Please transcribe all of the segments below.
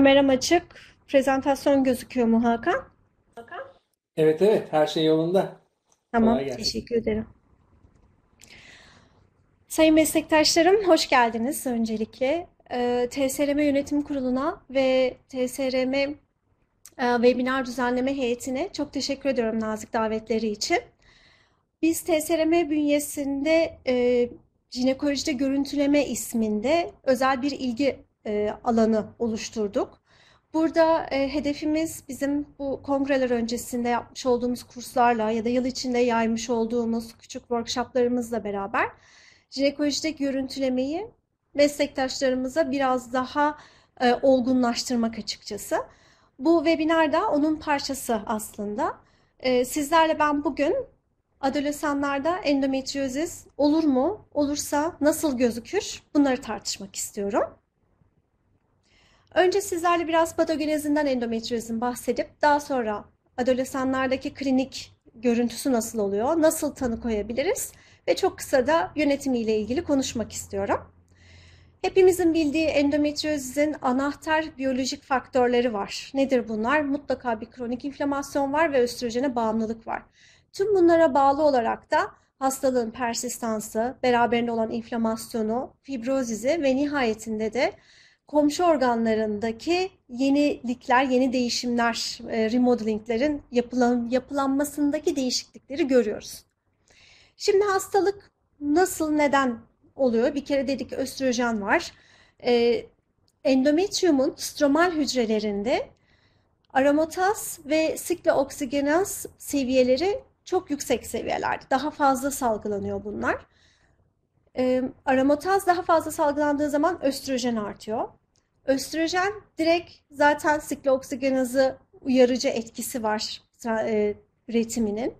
Kameram açık. Prezentasyon gözüküyor mu Hakan? Evet evet her şey yolunda. Tamam teşekkür ederim. Sayın meslektaşlarım hoş geldiniz öncelikle. E, ee, TSRM Yönetim Kurulu'na ve TSRM e, Webinar Düzenleme Heyeti'ne çok teşekkür ediyorum nazik davetleri için. Biz TSRM bünyesinde e, jinekolojide görüntüleme isminde özel bir ilgi e, alanı oluşturduk. Burada e, hedefimiz bizim bu kongreler öncesinde yapmış olduğumuz kurslarla ya da yıl içinde yaymış olduğumuz küçük workshoplarımızla beraber jinekolojide e görüntülemeyi meslektaşlarımıza biraz daha e, olgunlaştırmak açıkçası. Bu webinar da onun parçası aslında. E, sizlerle ben bugün adolesanlarda endometriozis olur mu? Olursa nasıl gözükür? Bunları tartışmak istiyorum. Önce sizlerle biraz patogenezinden endometriozun bahsedip daha sonra adolesanlardaki klinik görüntüsü nasıl oluyor, nasıl tanı koyabiliriz ve çok kısa da yönetimiyle ilgili konuşmak istiyorum. Hepimizin bildiği endometriozin anahtar biyolojik faktörleri var. Nedir bunlar? Mutlaka bir kronik inflamasyon var ve östrojene bağımlılık var. Tüm bunlara bağlı olarak da hastalığın persistansı, beraberinde olan inflamasyonu, fibrozisi ve nihayetinde de komşu organlarındaki yenilikler, yeni değişimler, e, remodelinglerin yapılan, yapılanmasındaki değişiklikleri görüyoruz. Şimdi hastalık nasıl, neden oluyor? Bir kere dedik östrojen var. Ee, endometriumun stromal hücrelerinde aromataz ve siklooksigenaz seviyeleri çok yüksek seviyelerde. Daha fazla salgılanıyor bunlar. E, aromataz daha fazla salgılandığı zaman östrojen artıyor. Östrojen direkt zaten siklooksigenizi uyarıcı etkisi var e, üretiminin.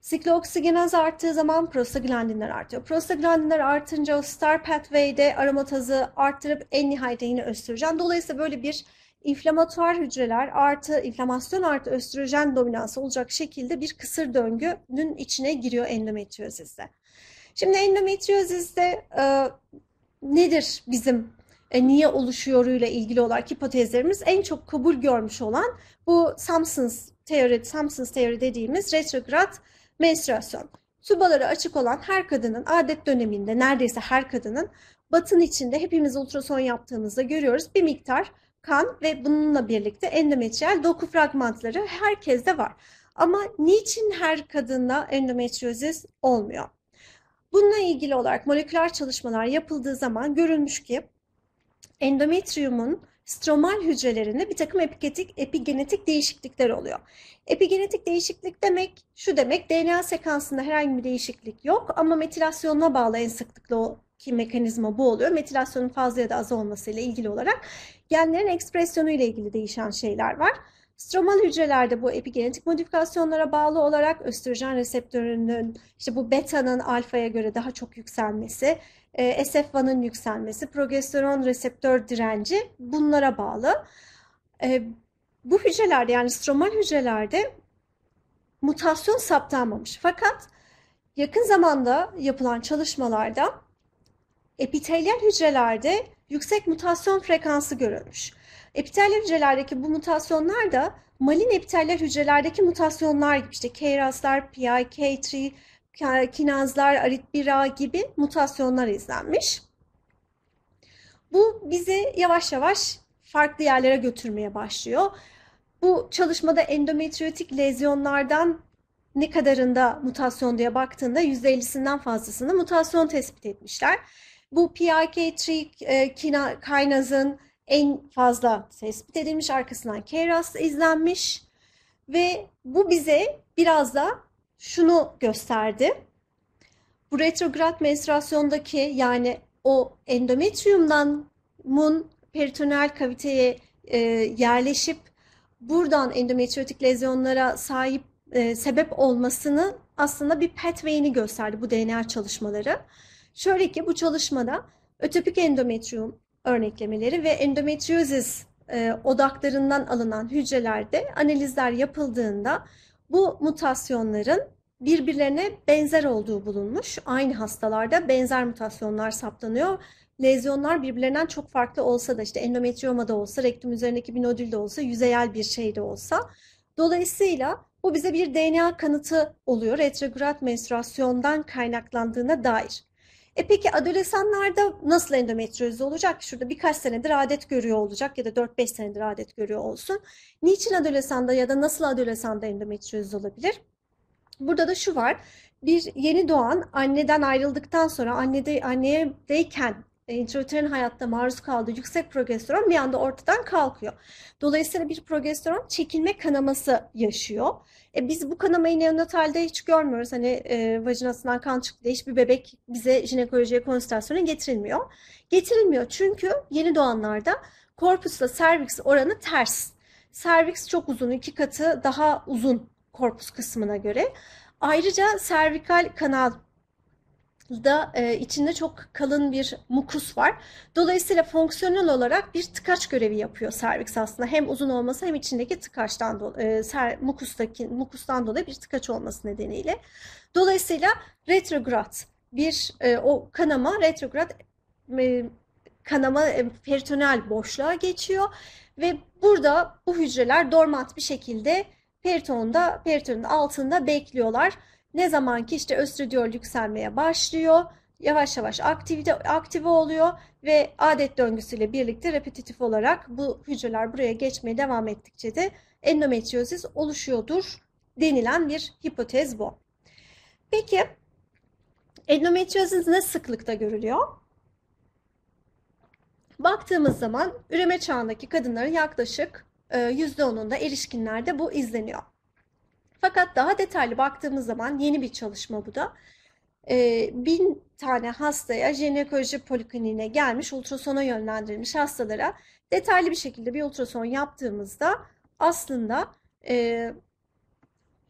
Siklooksigeniz arttığı zaman prostaglandinler artıyor. Prostaglandinler artınca o star pathway'de aromatazı arttırıp en nihayetinde yine östrojen. Dolayısıyla böyle bir inflamatuar hücreler artı inflamasyon artı östrojen dominansı olacak şekilde bir kısır döngünün içine giriyor endometriozizde. Şimdi endometriozizde e, nedir bizim e, niye oluşuyoruyla ilgili olarak hipotezlerimiz en çok kabul görmüş olan bu Samson's teori, Samson's teori dediğimiz retrograd menstruasyon. Tubaları açık olan her kadının adet döneminde neredeyse her kadının batın içinde hepimiz ultrason yaptığımızda görüyoruz bir miktar kan ve bununla birlikte endometriyel doku fragmentları herkeste var. Ama niçin her kadında endometriozis olmuyor? Bununla ilgili olarak moleküler çalışmalar yapıldığı zaman görülmüş ki endometriyumun stromal hücrelerinde bir takım epigenetik, epigenetik değişiklikler oluyor. Epigenetik değişiklik demek şu demek DNA sekansında herhangi bir değişiklik yok ama metilasyonuna bağlı en sıklıkla o ki mekanizma bu oluyor. Metilasyonun fazla ya da az olması ile ilgili olarak genlerin ekspresyonu ile ilgili değişen şeyler var. Stromal hücrelerde bu epigenetik modifikasyonlara bağlı olarak östrojen reseptörünün işte bu beta'nın alfaya göre daha çok yükselmesi, e, SF1'ın yükselmesi, progesteron reseptör direnci bunlara bağlı. E, bu hücrelerde yani stromal hücrelerde mutasyon saptanmamış. Fakat yakın zamanda yapılan çalışmalarda epitelyal hücrelerde yüksek mutasyon frekansı görülmüş. Epitel hücrelerdeki bu mutasyonlar da malin epiteller hücrelerdeki mutasyonlar gibi işte KRAS'lar, PIK3, kinazlar, aritbira gibi mutasyonlar izlenmiş. Bu bizi yavaş yavaş farklı yerlere götürmeye başlıyor. Bu çalışmada endometriyotik lezyonlardan ne kadarında mutasyon diye baktığında %50'sinden fazlasını mutasyon tespit etmişler. Bu PIK3 e, kinazın en fazla tespit edilmiş. Arkasından KRAS izlenmiş ve bu bize biraz da şunu gösterdi. Bu retrograd menstruasyondaki yani o endometriyumdan mun peritonel kaviteye e, yerleşip buradan endometriotik lezyonlara sahip e, sebep olmasını aslında bir pathway'ini gösterdi bu DNA çalışmaları. Şöyle ki bu çalışmada ötopik endometriyum, örneklemeleri ve endometriozis e, odaklarından alınan hücrelerde analizler yapıldığında bu mutasyonların birbirlerine benzer olduğu bulunmuş. Aynı hastalarda benzer mutasyonlar saptanıyor. Lezyonlar birbirlerinden çok farklı olsa da işte endometrioma da olsa, rektum üzerindeki bir nodül de olsa, yüzeyel bir şey de olsa. Dolayısıyla bu bize bir DNA kanıtı oluyor retrograd menstruasyondan kaynaklandığına dair. E peki adolesanlarda nasıl endometrioz olacak? Şurada birkaç senedir adet görüyor olacak ya da 4-5 senedir adet görüyor olsun. Niçin adolesanda ya da nasıl adolesanda endometrioz olabilir? Burada da şu var. Bir yeni doğan anneden ayrıldıktan sonra annede annedeyken introüterin hayatta maruz kaldığı yüksek progesteron bir anda ortadan kalkıyor. Dolayısıyla bir progesteron çekilme kanaması yaşıyor. E, biz bu kanamayı neonatalde hiç görmüyoruz. Hani e, vajinasından kan çıktı diye hiçbir bebek bize jinekolojiye konsültasyona getirilmiyor. Getirilmiyor çünkü yeni doğanlarda korpusla serviks oranı ters. Serviks çok uzun, iki katı daha uzun korpus kısmına göre. Ayrıca servikal kanal da e, içinde çok kalın bir mukus var. Dolayısıyla fonksiyonel olarak bir tıkaç görevi yapıyor serviks aslında. Hem uzun olması hem içindeki tıkaçtan dolayı, e, ser, mukustaki, mukustan dolayı bir tıkaç olması nedeniyle. Dolayısıyla retrograd bir e, o kanama retrograd e, kanama e, peritoneal boşluğa geçiyor ve burada bu hücreler dormant bir şekilde peritonda peritonun altında bekliyorlar. Ne zaman ki işte östradiol yükselmeye başlıyor, yavaş yavaş aktivite, aktive oluyor ve adet döngüsüyle birlikte repetitif olarak bu hücreler buraya geçmeye devam ettikçe de endometriozis oluşuyordur denilen bir hipotez bu. Peki endometriozis ne sıklıkta görülüyor? Baktığımız zaman üreme çağındaki kadınların yaklaşık %10'unda erişkinlerde bu izleniyor. Fakat daha detaylı baktığımız zaman yeni bir çalışma bu da. E, bin tane hastaya jinekoloji polikliniğine gelmiş ultrasona yönlendirilmiş hastalara detaylı bir şekilde bir ultrason yaptığımızda aslında e,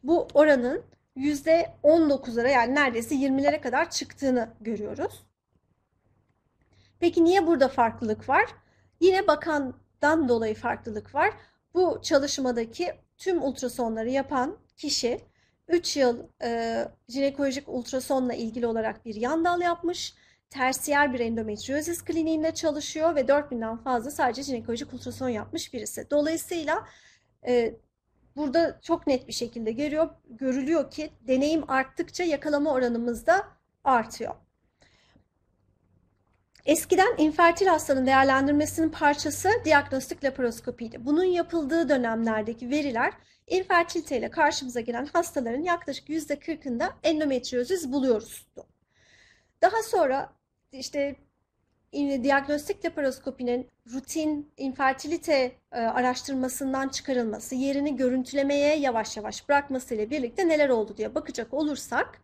bu oranın %19'lara yani neredeyse 20'lere kadar çıktığını görüyoruz. Peki niye burada farklılık var? Yine bakandan dolayı farklılık var. Bu çalışmadaki tüm ultrasonları yapan kişi 3 yıl e, jinekolojik ultrasonla ilgili olarak bir yandal yapmış. Tersiyer bir endometriozis kliniğinde çalışıyor ve 4000'den fazla sadece jinekolojik ultrason yapmış birisi. Dolayısıyla e, burada çok net bir şekilde görüyor, görülüyor ki deneyim arttıkça yakalama oranımız da artıyor. Eskiden infertil hastanın değerlendirmesinin parçası diagnostik laparoskopiydi. Bunun yapıldığı dönemlerdeki veriler infertiliteyle karşımıza gelen hastaların yaklaşık %40'ında endometriozis buluyoruzdu. Daha sonra işte diagnostik laparoskopinin rutin infertilite e, araştırmasından çıkarılması, yerini görüntülemeye yavaş yavaş bırakmasıyla birlikte neler oldu diye bakacak olursak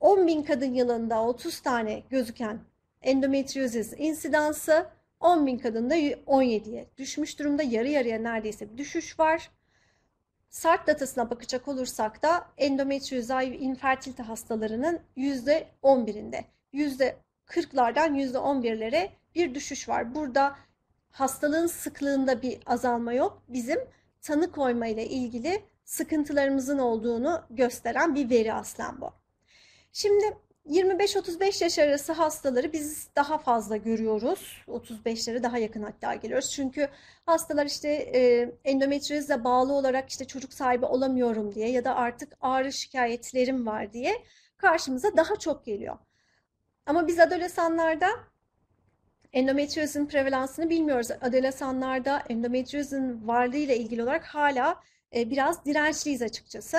10 bin kadın yılında 30 tane gözüken endometriozis insidansı 10 bin kadında 17'ye düşmüş durumda. Yarı yarıya neredeyse bir düşüş var. SART datasına bakacak olursak da endometriozay infertilite hastalarının %11'inde, %40'lardan %11'lere bir düşüş var. Burada hastalığın sıklığında bir azalma yok. Bizim tanı koyma ile ilgili sıkıntılarımızın olduğunu gösteren bir veri aslan bu. Şimdi 25-35 yaş arası hastaları biz daha fazla görüyoruz. 35'lere daha yakın hatta geliyoruz. Çünkü hastalar işte e, endometriyozla bağlı olarak işte çocuk sahibi olamıyorum diye ya da artık ağrı şikayetlerim var diye karşımıza daha çok geliyor. Ama biz adolesanlarda endometriozun prevalansını bilmiyoruz. Adolesanlarda endometriozun varlığı ile ilgili olarak hala e, biraz dirençliyiz açıkçası.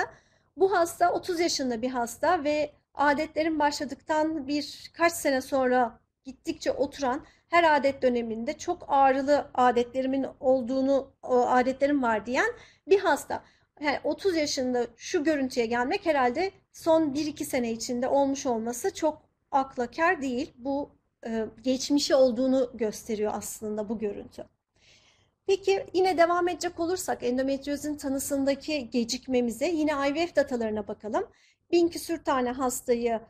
Bu hasta 30 yaşında bir hasta ve adetlerin başladıktan birkaç sene sonra gittikçe oturan her adet döneminde çok ağrılı adetlerimin olduğunu, adetlerim var diyen bir hasta. Yani 30 yaşında şu görüntüye gelmek herhalde son 1-2 sene içinde olmuş olması çok akla kar değil. Bu e, geçmişi olduğunu gösteriyor aslında bu görüntü. Peki yine devam edecek olursak endometriozin tanısındaki gecikmemize yine IVF datalarına bakalım. Bin küsür tane hastayı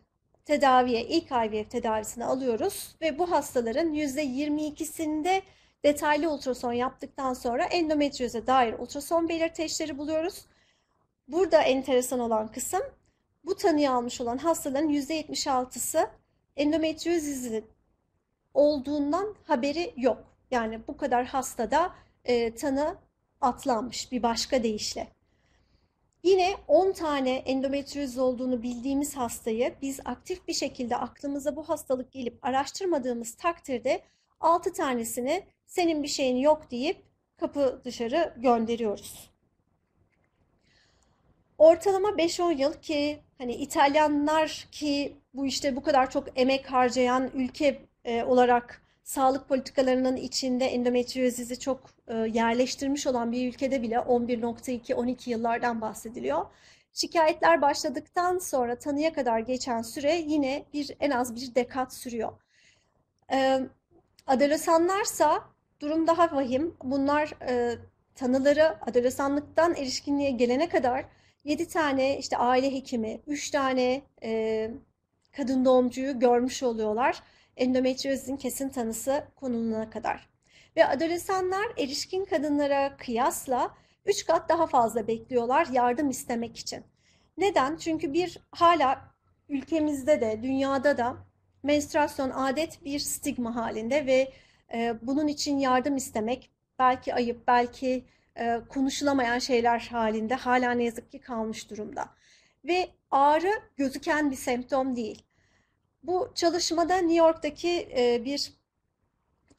tedaviye, ilk IVF tedavisine alıyoruz ve bu hastaların %22'sinde detaylı ultrason yaptıktan sonra endometrioze dair ultrason belirteçleri buluyoruz. Burada enteresan olan kısım bu tanıyı almış olan hastaların %76'sı endometriozizin olduğundan haberi yok. Yani bu kadar hastada e, tanı atlanmış bir başka deyişle. Yine 10 tane endometriyoz olduğunu bildiğimiz hastayı biz aktif bir şekilde aklımıza bu hastalık gelip araştırmadığımız takdirde 6 tanesini senin bir şeyin yok deyip kapı dışarı gönderiyoruz. Ortalama 5-10 yıl ki hani İtalyanlar ki bu işte bu kadar çok emek harcayan ülke e, olarak sağlık politikalarının içinde endometriyozizi çok e, yerleştirmiş olan bir ülkede bile 11.2-12 yıllardan bahsediliyor. Şikayetler başladıktan sonra tanıya kadar geçen süre yine bir en az bir dekat sürüyor. E, adolesanlarsa durum daha vahim. Bunlar e, tanıları adolesanlıktan erişkinliğe gelene kadar 7 tane işte aile hekimi, 3 tane kadın doğumcuyu görmüş oluyorlar endometriozin kesin tanısı konulana kadar. Ve adolesanlar erişkin kadınlara kıyasla 3 kat daha fazla bekliyorlar yardım istemek için. Neden? Çünkü bir hala ülkemizde de dünyada da menstruasyon adet bir stigma halinde ve e, bunun için yardım istemek belki ayıp, belki e, konuşulamayan şeyler halinde hala ne yazık ki kalmış durumda. Ve ağrı gözüken bir semptom değil. Bu çalışmada New York'taki e, bir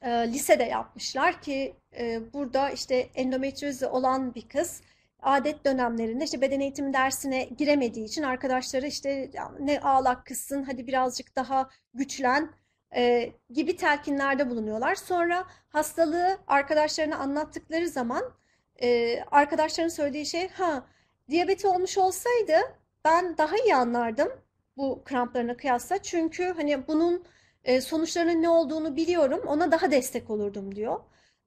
e, lisede yapmışlar ki e, burada işte endometriyozi olan bir kız adet dönemlerinde işte beden eğitimi dersine giremediği için arkadaşları işte ne ağlak kızsın hadi birazcık daha güçlen gibi telkinlerde bulunuyorlar. Sonra hastalığı arkadaşlarına anlattıkları zaman e, arkadaşların söylediği şey ha diyabeti olmuş olsaydı ben daha iyi anlardım bu kramplarına kıyasla. Çünkü hani bunun e, sonuçlarının ne olduğunu biliyorum. Ona daha destek olurdum diyor.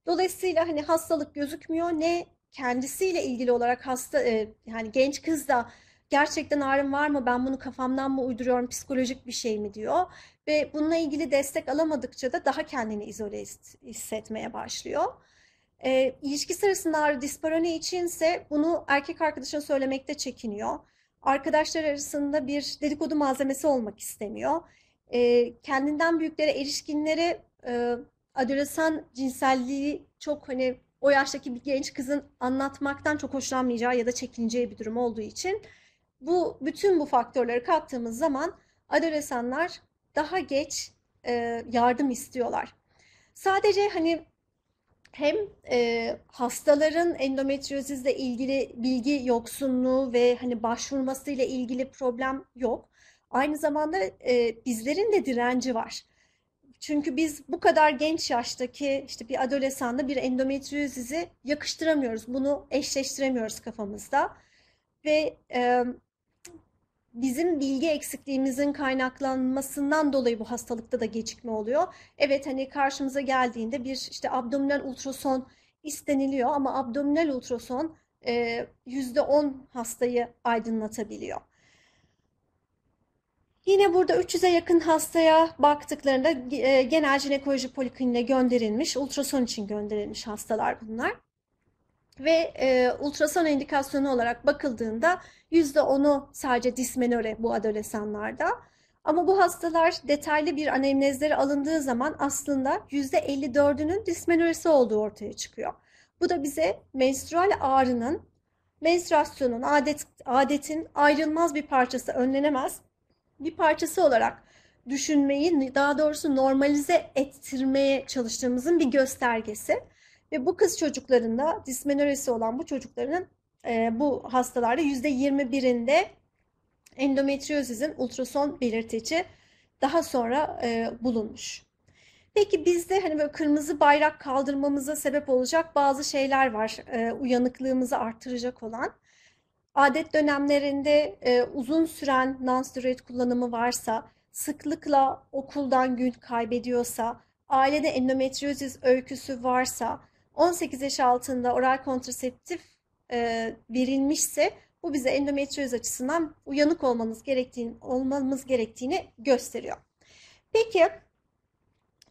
Dolayısıyla hani hastalık gözükmüyor. Ne kendisiyle ilgili olarak hasta e, yani genç kız da gerçekten ağrım var mı ben bunu kafamdan mı uyduruyorum psikolojik bir şey mi diyor ve bununla ilgili destek alamadıkça da daha kendini izole hissetmeye başlıyor. E, ilişki sırasında ağrı disparoni içinse bunu erkek arkadaşına söylemekte çekiniyor arkadaşlar arasında bir dedikodu malzemesi olmak istemiyor. E, kendinden büyüklere, erişkinlere e, adolesan cinselliği çok hani o yaştaki bir genç kızın anlatmaktan çok hoşlanmayacağı ya da çekineceği bir durum olduğu için bu bütün bu faktörleri kattığımız zaman adolesanlar daha geç e, yardım istiyorlar. Sadece hani hem e, hastaların endometriozizle ilgili bilgi yoksunluğu ve hani başvurmasıyla ilgili problem yok. Aynı zamanda e, bizlerin de direnci var. Çünkü biz bu kadar genç yaştaki işte bir adolesanda bir endometriozizi yakıştıramıyoruz. Bunu eşleştiremiyoruz kafamızda. Ve e, bizim bilgi eksikliğimizin kaynaklanmasından dolayı bu hastalıkta da gecikme oluyor. Evet hani karşımıza geldiğinde bir işte abdominal ultrason isteniliyor ama abdominal ultrason yüzde %10 hastayı aydınlatabiliyor. Yine burada 300'e yakın hastaya baktıklarında genel jinekoloji polikliniğine gönderilmiş, ultrason için gönderilmiş hastalar bunlar ve e, ultrason indikasyonu olarak bakıldığında %10'u sadece dismenöre bu adolesanlarda. Ama bu hastalar detaylı bir anemnezleri alındığı zaman aslında %54'ünün dismenorisi olduğu ortaya çıkıyor. Bu da bize menstrual ağrının, menstruasyonun, adet, adetin ayrılmaz bir parçası, önlenemez bir parçası olarak düşünmeyi, daha doğrusu normalize ettirmeye çalıştığımızın bir göstergesi. Ve bu kız çocuklarında dismenorisi olan bu çocukların e, bu hastalarda %21'inde endometriozizin ultrason belirteci daha sonra e, bulunmuş. Peki bizde hani böyle kırmızı bayrak kaldırmamıza sebep olacak bazı şeyler var. E, uyanıklığımızı artıracak olan. Adet dönemlerinde e, uzun süren nonsteroid kullanımı varsa, sıklıkla okuldan gün kaybediyorsa, ailede endometriozis öyküsü varsa, 18 yaş altında oral kontraseptif e, verilmişse bu bize endometriyoz açısından uyanık olmanız gerektiğini, olmamız gerektiğini gösteriyor. Peki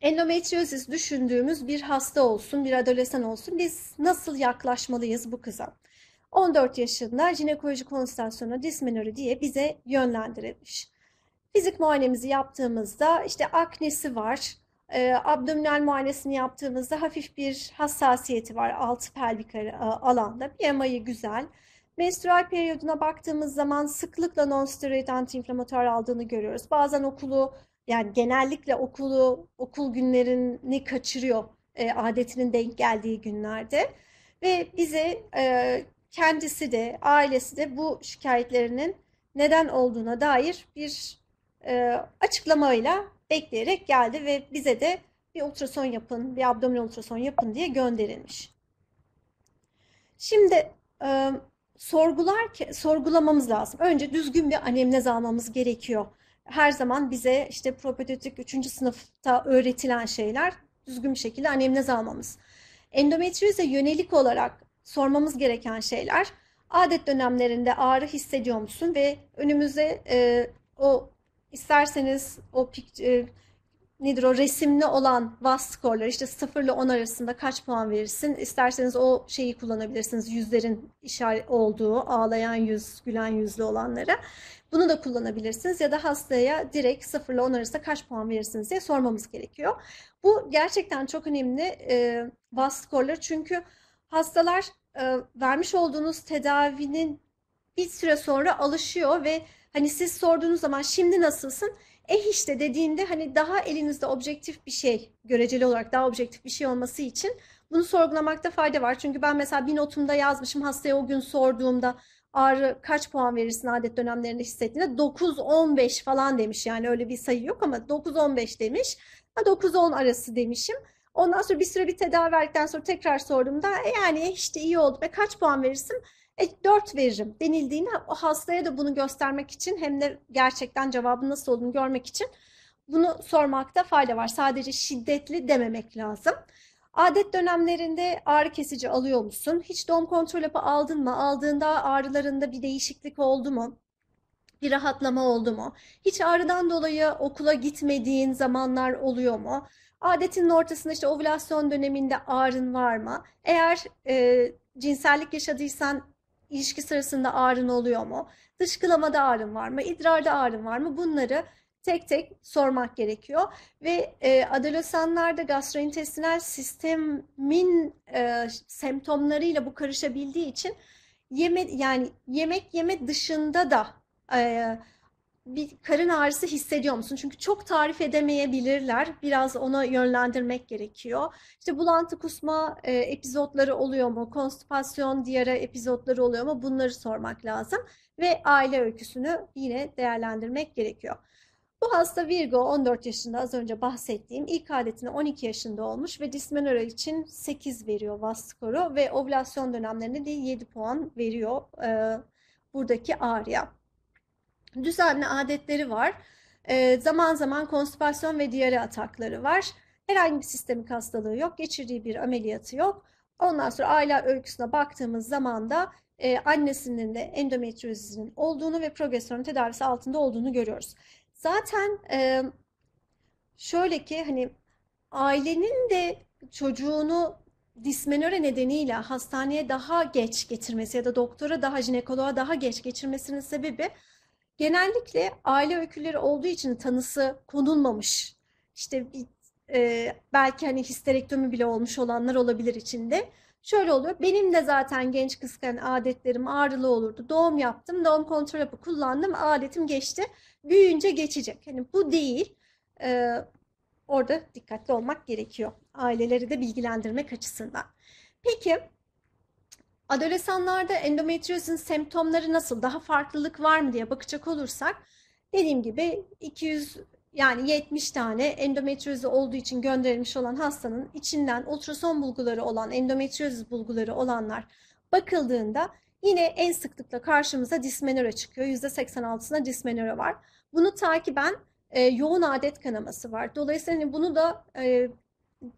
endometriozis düşündüğümüz bir hasta olsun, bir adolesan olsun biz nasıl yaklaşmalıyız bu kıza? 14 yaşında jinekoloji konsültasyonu dismenori diye bize yönlendirilmiş. Fizik muayenemizi yaptığımızda işte aknesi var, e, abdominal muayenesini yaptığımızda hafif bir hassasiyeti var altı pelvik alanda. BMI'yi güzel. Menstrual periyoduna baktığımız zaman sıklıkla nonsteroid antiinflamatuar aldığını görüyoruz. Bazen okulu yani genellikle okulu okul günlerini kaçırıyor e, adetinin denk geldiği günlerde ve bize e, kendisi de ailesi de bu şikayetlerinin neden olduğuna dair bir e, açıklamayla bekleyerek geldi ve bize de bir ultrason yapın, bir abdominal ultrason yapın diye gönderilmiş. Şimdi e, sorgular ki, sorgulamamız lazım. Önce düzgün bir anemnez almamız gerekiyor. Her zaman bize işte propedötik 3. sınıfta öğretilen şeyler düzgün bir şekilde anemnez almamız. Endometriyoze yönelik olarak sormamız gereken şeyler adet dönemlerinde ağrı hissediyor musun ve önümüze e, o İsterseniz o e, nedir o resimli olan VAS skorları işte 0 ile 10 arasında kaç puan verirsin? isterseniz o şeyi kullanabilirsiniz. Yüzlerin işaret olduğu, ağlayan yüz, gülen yüzlü olanları. Bunu da kullanabilirsiniz ya da hastaya direkt 0 ile 10 arasında kaç puan verirsiniz diye sormamız gerekiyor. Bu gerçekten çok önemli e, VAS skorları çünkü hastalar e, vermiş olduğunuz tedavinin bir süre sonra alışıyor ve Hani siz sorduğunuz zaman şimdi nasılsın? Eh işte dediğinde hani daha elinizde objektif bir şey, göreceli olarak daha objektif bir şey olması için bunu sorgulamakta fayda var. Çünkü ben mesela bir notumda yazmışım hastaya o gün sorduğumda ağrı kaç puan verirsin adet dönemlerinde hissettiğinde 9-15 falan demiş yani öyle bir sayı yok ama 9-15 demiş. 9-10 arası demişim. Ondan sonra bir süre bir tedavi verdikten sonra tekrar sorduğumda e yani işte iyi oldu ve kaç puan verirsin? E, 4 veririm denildiğinde o hastaya da bunu göstermek için hem de gerçekten cevabın nasıl olduğunu görmek için bunu sormakta fayda var. Sadece şiddetli dememek lazım. Adet dönemlerinde ağrı kesici alıyor musun? Hiç doğum kontrol hapı aldın mı? Aldığında ağrılarında bir değişiklik oldu mu? Bir rahatlama oldu mu? Hiç ağrıdan dolayı okula gitmediğin zamanlar oluyor mu? Adetin ortasında işte ovülasyon döneminde ağrın var mı? Eğer e, cinsellik yaşadıysan ilişki sırasında ağrın oluyor mu? Dışkılamada ağrın var mı? İdrarda ağrın var mı? Bunları tek tek sormak gerekiyor. Ve e, adolesanlarda gastrointestinal sistemin e, semptomlarıyla bu karışabildiği için yeme, yani yemek yeme dışında da e, bir karın ağrısı hissediyor musun? Çünkü çok tarif edemeyebilirler. Biraz ona yönlendirmek gerekiyor. İşte bulantı kusma e, epizotları oluyor mu? Konstipasyon, diyare epizotları oluyor mu? Bunları sormak lazım. Ve aile öyküsünü yine değerlendirmek gerekiyor. Bu hasta Virgo 14 yaşında az önce bahsettiğim ilk adetine 12 yaşında olmuş ve dismenora için 8 veriyor VAS skoru ve ovülasyon dönemlerinde de 7 puan veriyor e, buradaki ağrıya düzenli adetleri var. E, zaman zaman konstipasyon ve diyare atakları var. Herhangi bir sistemik hastalığı yok. Geçirdiği bir ameliyatı yok. Ondan sonra aile öyküsüne baktığımız zaman da e, annesinin de endometriozisinin olduğunu ve progesteron tedavisi altında olduğunu görüyoruz. Zaten e, şöyle ki hani ailenin de çocuğunu dismenöre nedeniyle hastaneye daha geç getirmesi ya da doktora daha jinekoloğa daha geç geçirmesinin sebebi Genellikle aile öyküleri olduğu için tanısı konulmamış. İşte e, belki hani histerektomi bile olmuş olanlar olabilir içinde. Şöyle oluyor. Benim de zaten genç kızken adetlerim ağrılı olurdu. Doğum yaptım, doğum kontrol hapı kullandım, adetim geçti. Büyüyünce geçecek. Hani bu değil. E, orada dikkatli olmak gerekiyor. Aileleri de bilgilendirmek açısından. Peki Adolesanlarda endometriozun semptomları nasıl, daha farklılık var mı diye bakacak olursak dediğim gibi 200 yani 70 tane endometriozu olduğu için gönderilmiş olan hastanın içinden ultrason bulguları olan, endometrioz bulguları olanlar bakıldığında yine en sıklıkla karşımıza dismenöre çıkıyor. %86'sına dismenöre var. Bunu takiben e, yoğun adet kanaması var. Dolayısıyla hani bunu da e,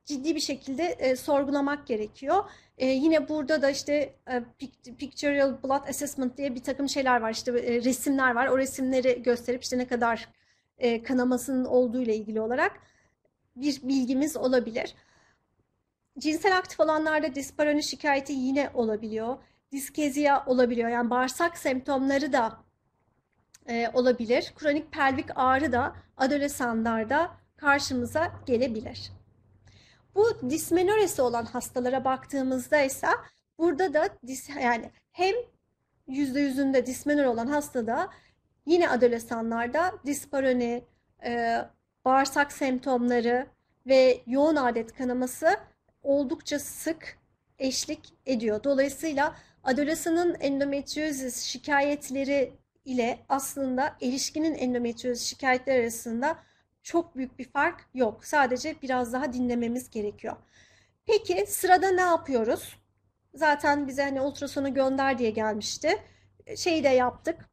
ciddi bir şekilde e, sorgulamak gerekiyor. E, yine burada da işte e, Pictorial Blood Assessment diye bir takım şeyler var. İşte e, resimler var. O resimleri gösterip işte ne kadar e, kanamasının olduğu ile ilgili olarak bir bilgimiz olabilir. Cinsel aktif olanlarda disparoni şikayeti yine olabiliyor. Diskeziya olabiliyor. Yani bağırsak semptomları da e, olabilir. Kronik pelvik ağrı da adolesanlarda karşımıza gelebilir. Bu dismenoresi olan hastalara baktığımızda ise burada da dis, yani hem yüzde yüzünde dismenor olan hastada yine adolesanlarda disparoni, e, bağırsak semptomları ve yoğun adet kanaması oldukça sık eşlik ediyor. Dolayısıyla adolesanın endometriozis şikayetleri ile aslında erişkinin endometriozis şikayetleri arasında çok büyük bir fark yok. Sadece biraz daha dinlememiz gerekiyor. Peki sırada ne yapıyoruz? Zaten bize hani ultrasonu gönder diye gelmişti. E, şeyi de yaptık.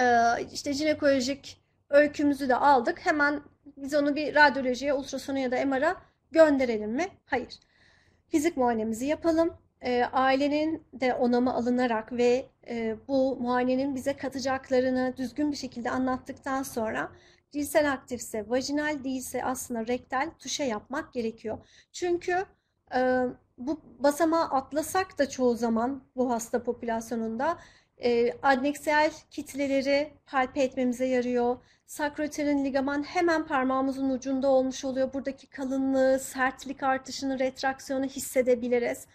Ee, işte jinekolojik öykümüzü de aldık. Hemen biz onu bir radyolojiye, ultrasonu ya da MR'a gönderelim mi? Hayır. Fizik muayenemizi yapalım. E, ailenin de onamı alınarak ve e, bu muayenenin bize katacaklarını düzgün bir şekilde anlattıktan sonra cinsel aktifse, vajinal değilse aslında rektal tuşa yapmak gerekiyor. Çünkü e, bu basamağı atlasak da çoğu zaman bu hasta popülasyonunda e, adneksiyel kitleleri palpe etmemize yarıyor. Sakroterin ligaman hemen parmağımızın ucunda olmuş oluyor. Buradaki kalınlığı, sertlik artışını, retraksiyonu hissedebiliriz.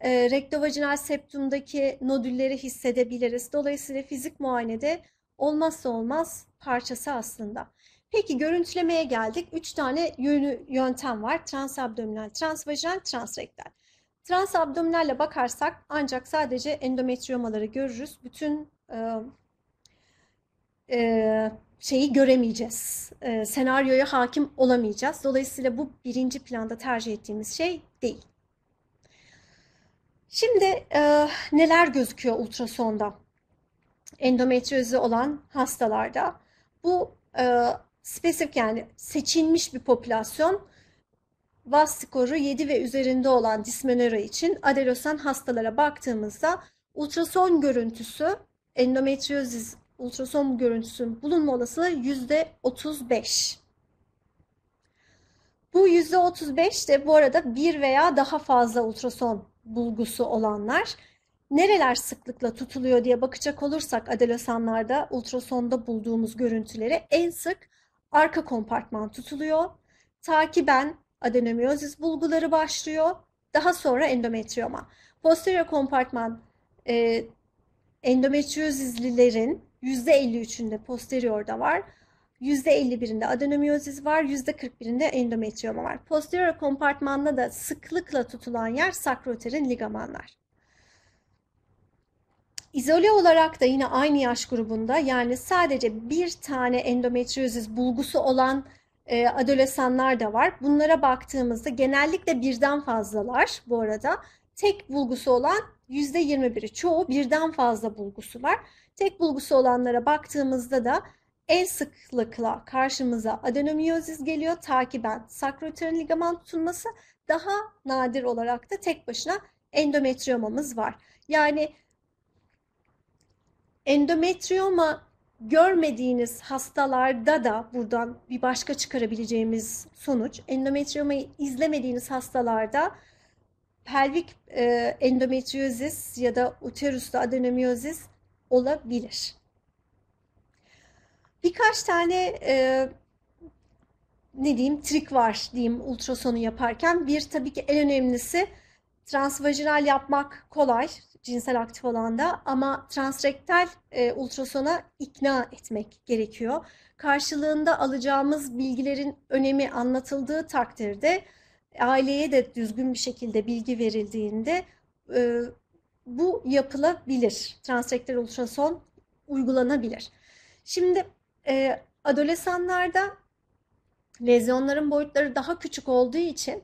E, rektovajinal septumdaki nodülleri hissedebiliriz. Dolayısıyla fizik muayenede olmazsa olmaz parçası aslında. Peki görüntülemeye geldik. Üç tane yönü, yöntem var. Transabdominal, transvajinal, transrektal. Transabdominalle bakarsak ancak sadece endometriyomaları görürüz. Bütün e, e, şeyi göremeyeceğiz. E, senaryoya hakim olamayacağız. Dolayısıyla bu birinci planda tercih ettiğimiz şey değil. Şimdi e, neler gözüküyor ultrasonda? endometriozi olan hastalarda bu e, spesifik yani seçilmiş bir popülasyon VAS skoru 7 ve üzerinde olan dismenora için adelosan hastalara baktığımızda ultrason görüntüsü endometriozis ultrason görüntüsünün bulunma olasılığı %35. Bu %35 de bu arada bir veya daha fazla ultrason bulgusu olanlar. Nereler sıklıkla tutuluyor diye bakacak olursak adolesanlarda ultrasonda bulduğumuz görüntülere en sık arka kompartman tutuluyor. Takiben adenomiyozis bulguları başlıyor. Daha sonra endometrioma. Posterior kompartman e, endometriyozizlilerin %53'ünde posteriorda var. %51'inde adenomiyozis var, %41'inde endometrioma var. Posterior kompartmanda da sıklıkla tutulan yer sakroterin ligamanlar. İzole olarak da yine aynı yaş grubunda yani sadece bir tane endometriozis bulgusu olan e, adolesanlar da var. Bunlara baktığımızda genellikle birden fazlalar bu arada. Tek bulgusu olan %21'i çoğu birden fazla bulgusu var. Tek bulgusu olanlara baktığımızda da en sıklıkla karşımıza adenomiyozis geliyor. Takiben sakroterin ligament tutulması daha nadir olarak da tek başına endometriyomamız var. Yani Endometrioma görmediğiniz hastalarda da buradan bir başka çıkarabileceğimiz sonuç. Endometriomayı izlemediğiniz hastalarda pelvik e, endometriozis ya da uterusta adenomiyozis olabilir. Birkaç tane e, ne diyeyim trik var diyeyim ultrasonu yaparken. Bir tabii ki en önemlisi transvajinal yapmak kolay cinsel aktif olanda ama transrektal e, ultrasona ikna etmek gerekiyor. Karşılığında alacağımız bilgilerin önemi anlatıldığı takdirde aileye de düzgün bir şekilde bilgi verildiğinde e, bu yapılabilir. Transrektal ultrason uygulanabilir. Şimdi e, adolesanlarda lezyonların boyutları daha küçük olduğu için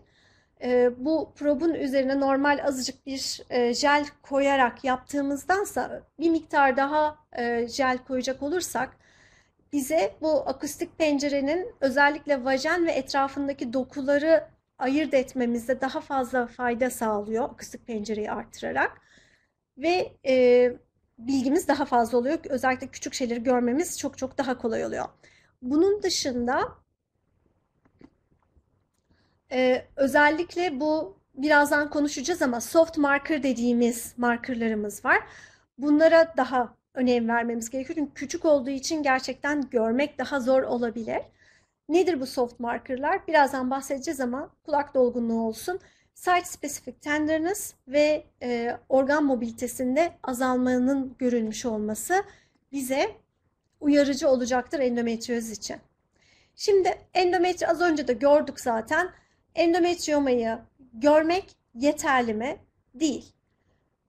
e, bu probun üzerine normal azıcık bir e, jel koyarak yaptığımızdansa bir miktar daha e, jel koyacak olursak bize bu akustik pencerenin özellikle vajen ve etrafındaki dokuları ayırt etmemizde daha fazla fayda sağlıyor akustik pencereyi artırarak. Ve e, bilgimiz daha fazla oluyor. Özellikle küçük şeyleri görmemiz çok çok daha kolay oluyor. Bunun dışında e, özellikle bu birazdan konuşacağız ama soft marker dediğimiz markerlarımız var. Bunlara daha önem vermemiz gerekiyor. Çünkü küçük olduğu için gerçekten görmek daha zor olabilir. Nedir bu soft markerlar? Birazdan bahsedeceğiz ama kulak dolgunluğu olsun. Site specific tenderness ve e, organ mobilitesinde azalmanın görülmüş olması bize uyarıcı olacaktır endometrioz için. Şimdi endometri az önce de gördük zaten endometriyomayı görmek yeterli mi? Değil.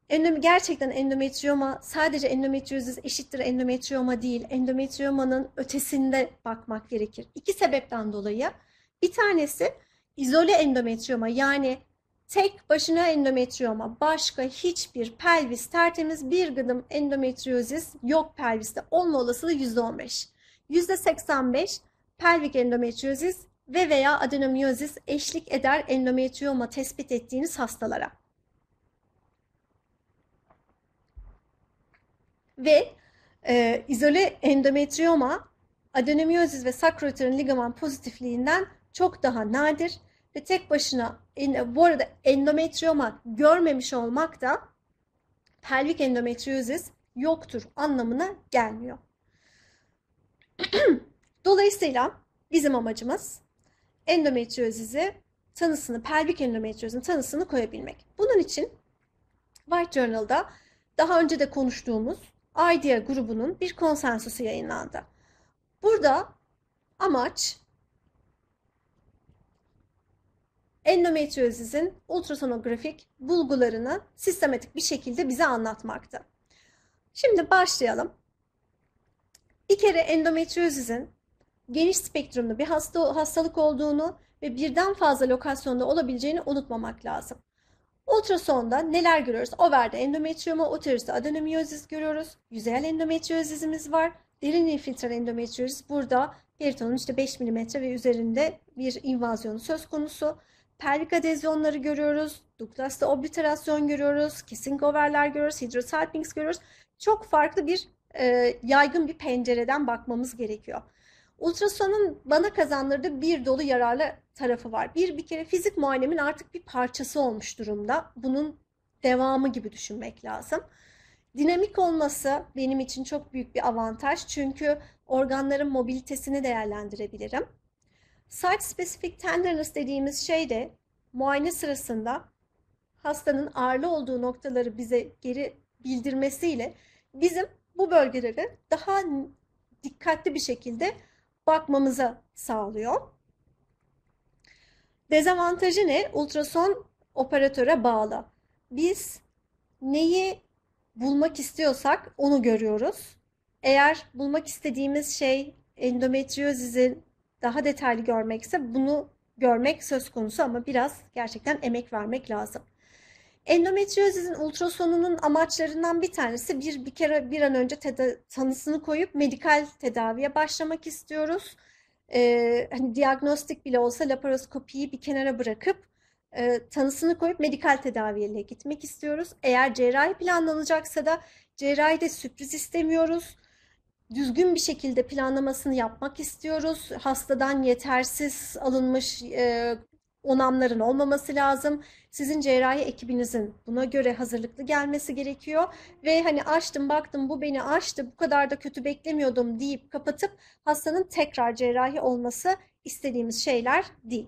Endom gerçekten endometriyoma sadece endometriozis eşittir endometriyoma değil. Endometriyomanın ötesinde bakmak gerekir. İki sebepten dolayı. Bir tanesi izole endometriyoma yani tek başına endometriyoma. Başka hiçbir pelvis tertemiz bir gıdım endometriozis yok pelviste. Olma olasılığı %15. %85 pelvik endometriozis ve veya adenomiyozis eşlik eder endometriyoma tespit ettiğiniz hastalara. Ve e, izole endometriyoma adenomiyozis ve sakroterin ligaman pozitifliğinden çok daha nadir ve tek başına bu arada endometriyoma görmemiş olmak da pelvik endometriyozis yoktur anlamına gelmiyor. Dolayısıyla bizim amacımız endometriozisi tanısını, pelvik endometriozin tanısını koyabilmek. Bunun için White Journal'da daha önce de konuştuğumuz IDEA grubunun bir konsensusu yayınlandı. Burada amaç endometriozizin ultrasonografik bulgularını sistematik bir şekilde bize anlatmaktı. Şimdi başlayalım. Bir kere endometriozizin geniş spektrumlu bir hasta, hastalık olduğunu ve birden fazla lokasyonda olabileceğini unutmamak lazım. Ultrasonda neler görüyoruz? Overde endometriyoma, uterusta adenomiyozis görüyoruz. Yüzeyel endometriyozizimiz var. Derin infiltral endometriyozis burada peritonun işte 5 mm ve üzerinde bir invazyonu söz konusu. Pelvik adezyonları görüyoruz. Douglas'ta obliterasyon görüyoruz. Kissing overler görüyoruz. Hidrosalpings görüyoruz. Çok farklı bir e, yaygın bir pencereden bakmamız gerekiyor. Ultrasonun bana kazandırdığı bir dolu yararlı tarafı var. Bir, bir kere fizik muayenemin artık bir parçası olmuş durumda. Bunun devamı gibi düşünmek lazım. Dinamik olması benim için çok büyük bir avantaj çünkü organların mobilitesini değerlendirebilirim. Site specific tenderness dediğimiz şey de muayene sırasında hastanın ağırlı olduğu noktaları bize geri bildirmesiyle bizim bu bölgeleri daha dikkatli bir şekilde bakmamızı sağlıyor. Dezavantajı ne? Ultrason operatöre bağlı. Biz neyi bulmak istiyorsak onu görüyoruz. Eğer bulmak istediğimiz şey endometriozizin daha detaylı görmekse bunu görmek söz konusu ama biraz gerçekten emek vermek lazım. Endometriozizin ultrasonunun amaçlarından bir tanesi bir bir kere bir an önce teda- tanısını koyup medikal tedaviye başlamak istiyoruz. Ee, hani diagnostik bile olsa laparoskopiyi bir kenara bırakıp e, tanısını koyup medikal tedaviyle gitmek istiyoruz. Eğer cerrahi planlanacaksa da cerrahide sürpriz istemiyoruz. Düzgün bir şekilde planlamasını yapmak istiyoruz. Hastadan yetersiz alınmış e, onamların olmaması lazım. Sizin cerrahi ekibinizin buna göre hazırlıklı gelmesi gerekiyor. Ve hani açtım baktım bu beni açtı bu kadar da kötü beklemiyordum deyip kapatıp hastanın tekrar cerrahi olması istediğimiz şeyler değil.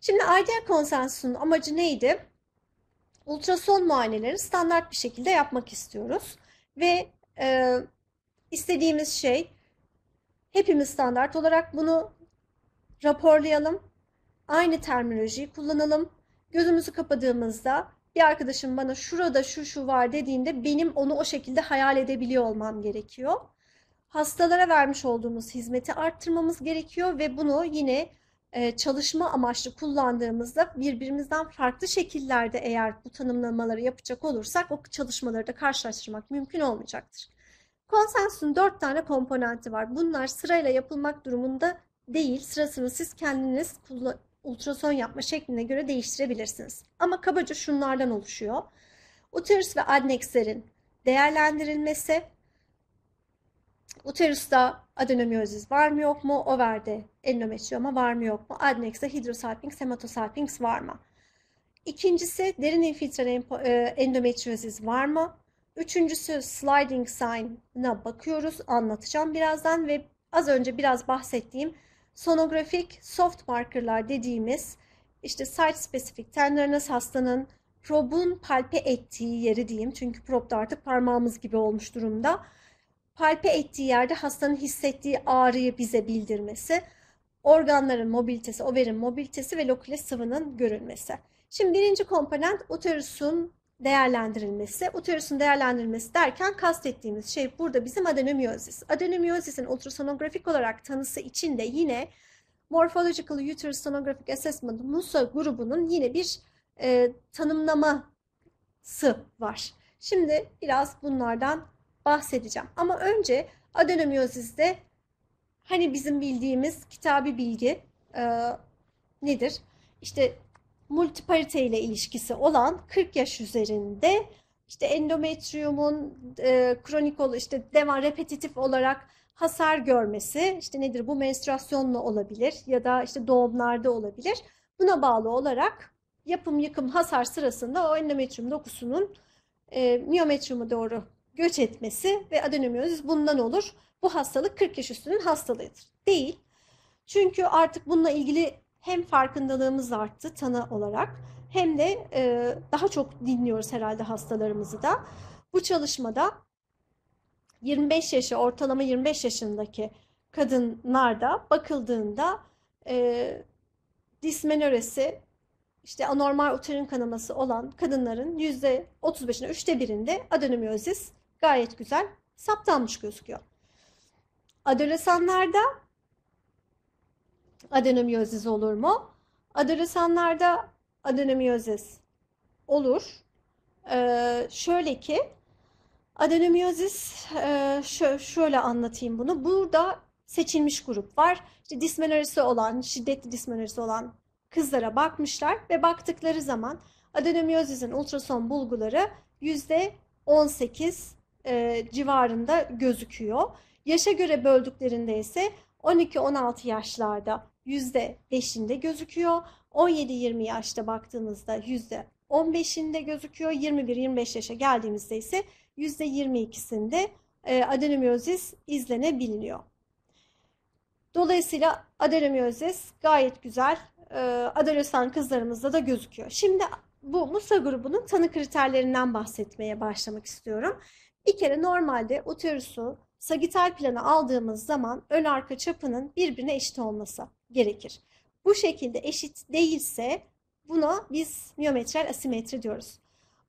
Şimdi ideal konsensusunun amacı neydi? Ultrason muayeneleri standart bir şekilde yapmak istiyoruz. Ve e, istediğimiz şey hepimiz standart olarak bunu raporlayalım aynı terminolojiyi kullanalım. Gözümüzü kapadığımızda bir arkadaşım bana şurada şu şu var dediğinde benim onu o şekilde hayal edebiliyor olmam gerekiyor. Hastalara vermiş olduğumuz hizmeti arttırmamız gerekiyor ve bunu yine e, çalışma amaçlı kullandığımızda birbirimizden farklı şekillerde eğer bu tanımlamaları yapacak olursak o çalışmaları da karşılaştırmak mümkün olmayacaktır. Konsensüsün dört tane komponenti var. Bunlar sırayla yapılmak durumunda değil. Sırasını siz kendiniz ultrason yapma şekline göre değiştirebilirsiniz. Ama kabaca şunlardan oluşuyor. Uterus ve adnexlerin değerlendirilmesi, uterusta adenomiyozis var mı yok mu, overde endometrioma var mı yok mu, adnexte hidrosalpinx, hematosalpinx var mı? İkincisi derin infiltre endometriozis var mı? Üçüncüsü sliding sign'a bakıyoruz. Anlatacağım birazdan ve az önce biraz bahsettiğim sonografik soft markerlar dediğimiz işte site spesifik tenderness hastanın probun palpe ettiği yeri diyeyim. Çünkü prob da artık parmağımız gibi olmuş durumda. Palpe ettiği yerde hastanın hissettiği ağrıyı bize bildirmesi, organların mobilitesi, overin mobilitesi ve lokule sıvının görülmesi. Şimdi birinci komponent uterusun değerlendirilmesi, uterusun değerlendirilmesi derken kastettiğimiz şey burada bizim adenomiyozis. Adenomiyozis'in ultrasonografik olarak tanısı için de yine Morphological Uterus Sonographic Assessment MUSA grubunun yine bir e, tanımlaması var. Şimdi biraz bunlardan bahsedeceğim. Ama önce adenomiyozizde hani bizim bildiğimiz kitabi bilgi e, nedir? İşte multiparite ile ilişkisi olan 40 yaş üzerinde işte endometriyumun e, kronik ol işte devam repetitif olarak hasar görmesi işte nedir bu menstruasyonla olabilir ya da işte doğumlarda olabilir. Buna bağlı olarak yapım yıkım hasar sırasında o endometrium dokusunun e, miyometriyuma doğru göç etmesi ve adenomiyoz bundan olur. Bu hastalık 40 yaş üstünün hastalığıdır. Değil. Çünkü artık bununla ilgili hem farkındalığımız arttı tanı olarak hem de e, daha çok dinliyoruz herhalde hastalarımızı da. Bu çalışmada 25 yaşı ortalama 25 yaşındaki kadınlarda bakıldığında e, dismenoresi işte anormal uterin kanaması olan kadınların %35'ine üçte birinde adenomiyozis gayet güzel saptanmış gözüküyor. Adolesanlarda adenomiyozis olur mu? Adolesanlarda adenomiyozis olur. Ee, şöyle ki adenomiyozis e, şöyle anlatayım bunu. Burada seçilmiş grup var. İşte dismenorisi olan, şiddetli dismenorisi olan kızlara bakmışlar ve baktıkları zaman adenomiyozizin ultrason bulguları yüzde %18 e, civarında gözüküyor. Yaşa göre böldüklerinde ise 12-16 yaşlarda %5'inde gözüküyor. 17-20 yaşta baktığınızda %15'inde gözüküyor. 21-25 yaşa geldiğimizde ise %22'sinde e, adenomiyozis izlenebiliyor. Dolayısıyla adenomiyozis gayet güzel e, adolesan kızlarımızda da gözüküyor. Şimdi bu MUSA grubunun tanı kriterlerinden bahsetmeye başlamak istiyorum. Bir kere normalde uterusu Sagittal plana aldığımız zaman ön arka çapının birbirine eşit olması gerekir. Bu şekilde eşit değilse buna biz miyometral asimetri diyoruz.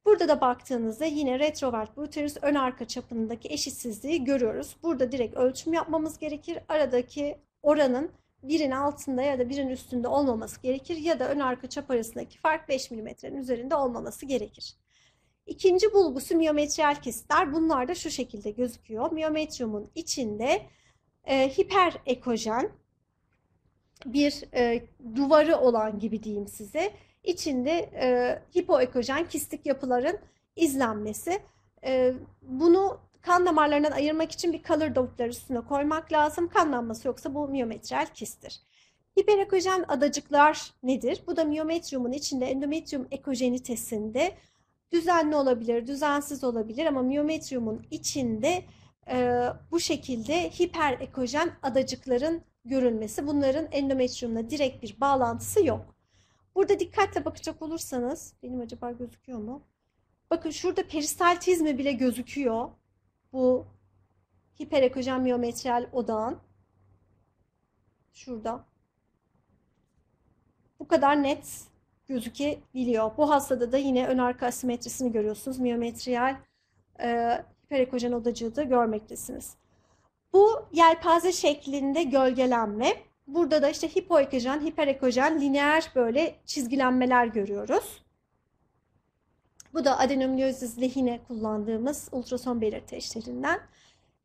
Burada da baktığınızda yine retrovert buterus ön arka çapındaki eşitsizliği görüyoruz. Burada direkt ölçüm yapmamız gerekir. Aradaki oranın birin altında ya da birin üstünde olmaması gerekir ya da ön arka çap arasındaki fark 5 mm'nin üzerinde olmaması gerekir. İkinci bulgusu miyometriyel kistler. Bunlar da şu şekilde gözüküyor. Miyometriumun içinde e, hiperekojen bir e, duvarı olan gibi diyeyim size. İçinde e, hipoekojen kistik yapıların izlenmesi. E, bunu kan damarlarından ayırmak için bir kalır davutları üstüne koymak lazım. Kanlanması yoksa bu miyometriyel kistir. Hiperekojen adacıklar nedir? Bu da miyometriumun içinde endometrium ekojenitesinde Düzenli olabilir, düzensiz olabilir ama miyometriumun içinde e, bu şekilde hiperekojen adacıkların görülmesi. Bunların endometriumla direkt bir bağlantısı yok. Burada dikkatle bakacak olursanız, benim acaba gözüküyor mu? Bakın şurada peristaltizmi bile gözüküyor. Bu hiperekojen miyometriyel odağın. Şurada. Bu kadar net gözükebiliyor. Bu hastada da yine ön arka asimetrisini görüyorsunuz. Miyometriyal e, hiperekojen odacığı da görmektesiniz. Bu yelpaze şeklinde gölgelenme. Burada da işte hipoekojen, hiperekojen, lineer böyle çizgilenmeler görüyoruz. Bu da adenomiyozis lehine kullandığımız ultrason belirteçlerinden.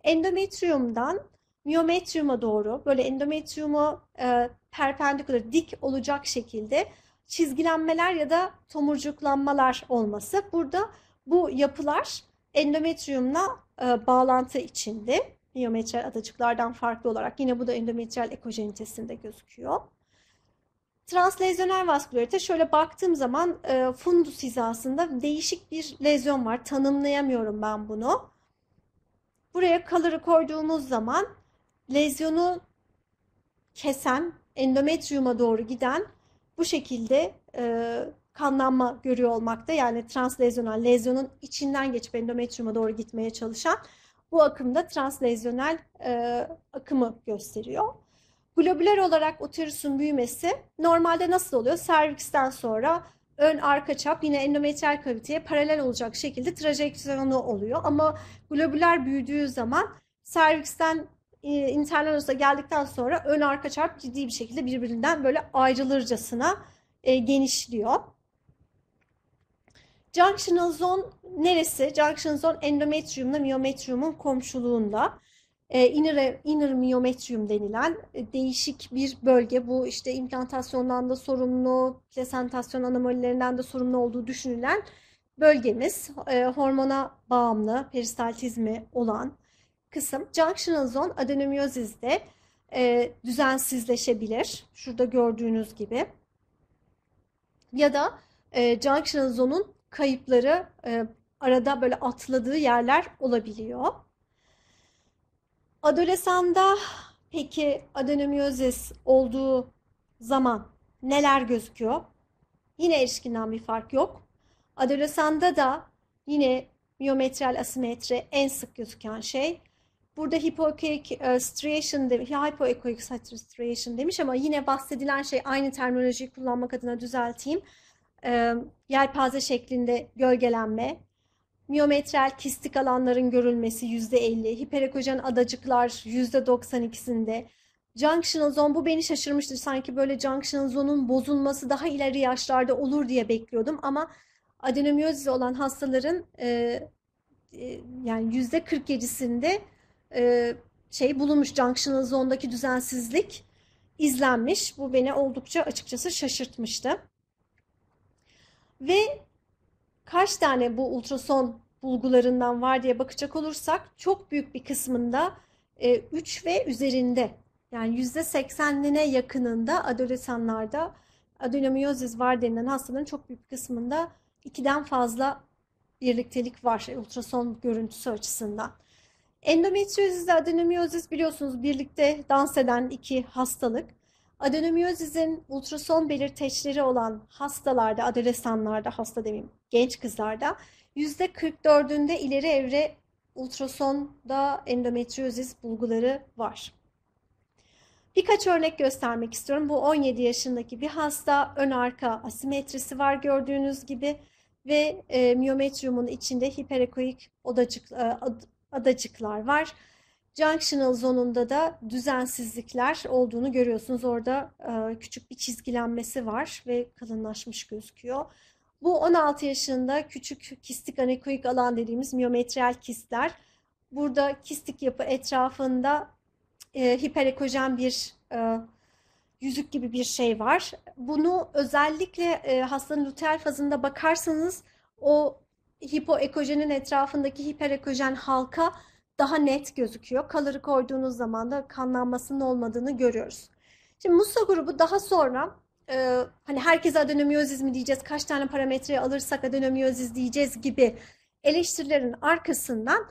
Endometriyumdan miyometriyuma doğru böyle endometriyumu e, perpendiküler dik olacak şekilde çizgilenmeler ya da tomurcuklanmalar olması. Burada bu yapılar endometriyumla e, bağlantı içinde miyometriyel adacıklardan farklı olarak yine bu da endometriyel ekojenitesinde gözüküyor. Translezyonel vaskülerite şöyle baktığım zaman e, fundus hizasında değişik bir lezyon var. Tanımlayamıyorum ben bunu. Buraya kalırı koyduğumuz zaman lezyonu kesen, endometriyuma doğru giden bu şekilde e, kanlanma görüyor olmakta. Yani translezyonel lezyonun içinden geçip endometriuma doğru gitmeye çalışan bu akımda translezyonel e, akımı gösteriyor. Globüler olarak uterusun büyümesi normalde nasıl oluyor? Serviksten sonra ön arka çap yine endometriyal kaviteye paralel olacak şekilde trajeksiyonu oluyor. Ama globüler büyüdüğü zaman serviksten e, ee, interler arasında geldikten sonra ön arka çarp ciddi bir şekilde birbirinden böyle ayrılırcasına e, genişliyor. Junctional zone neresi? Junctional zone endometriumla miyometriumun komşuluğunda. E, inner, inner miyometrium denilen e, değişik bir bölge. Bu işte implantasyondan da sorumlu, plasentasyon anomalilerinden de sorumlu olduğu düşünülen bölgemiz. E, hormona bağımlı, peristaltizmi olan kısım junctional zone adenomiyozizde e, düzensizleşebilir. Şurada gördüğünüz gibi. Ya da e, junctional zonun kayıpları e, arada böyle atladığı yerler olabiliyor. Adolesanda peki adenomiyozis olduğu zaman neler gözüküyor? Yine erişkinden bir fark yok. Adolesanda da yine miyometrial asimetri en sık gözüken şey. Burada hypoechoic e, striation demiş, hypoechoic striation demiş ama yine bahsedilen şey aynı terminolojiyi kullanmak adına düzelteyim. E, yelpaze şeklinde gölgelenme, miyometral kistik alanların görülmesi %50, hiperekojen adacıklar %92'sinde, Junctional zone bu beni şaşırmıştı, Sanki böyle junctional zonun bozulması daha ileri yaşlarda olur diye bekliyordum ama adenomiyozis olan hastaların e, e, yani %47'sinde e, şey bulunmuş Junctional zondaki düzensizlik izlenmiş. Bu beni oldukça açıkçası şaşırtmıştı. Ve kaç tane bu ultrason bulgularından var diye bakacak olursak çok büyük bir kısmında e, 3 ve üzerinde yani %80'ine yakınında adolesanlarda adenomiyozis var denilen hastaların çok büyük bir kısmında 2'den fazla birliktelik var e, ultrason görüntüsü açısından. Endometriozis ve adenomiyozis biliyorsunuz birlikte dans eden iki hastalık. Adenomiyozizin ultrason belirteçleri olan hastalarda, adolesanlarda, hasta demeyeyim, genç kızlarda %44'ünde ileri evre ultrasonda endometriozis bulguları var. Birkaç örnek göstermek istiyorum. Bu 17 yaşındaki bir hasta ön arka asimetrisi var gördüğünüz gibi ve e, miyometriumun içinde hiperekoik odacık, e, adacıklar var. Junctional zonunda da düzensizlikler olduğunu görüyorsunuz. Orada e, küçük bir çizgilenmesi var ve kalınlaşmış gözüküyor. Bu 16 yaşında küçük kistik anekoik alan dediğimiz miyometriyel kistler. Burada kistik yapı etrafında e, hiperekojen bir e, yüzük gibi bir şey var. Bunu özellikle e, hastanın luteal fazında bakarsanız o hipoekojenin etrafındaki hiperekojen halka daha net gözüküyor. Kalırı koyduğunuz zaman da kanlanmasının olmadığını görüyoruz. Şimdi MUSA grubu daha sonra e, hani herkese adenomiyozis mi diyeceğiz, kaç tane parametre alırsak adenomiyozis diyeceğiz gibi eleştirilerin arkasından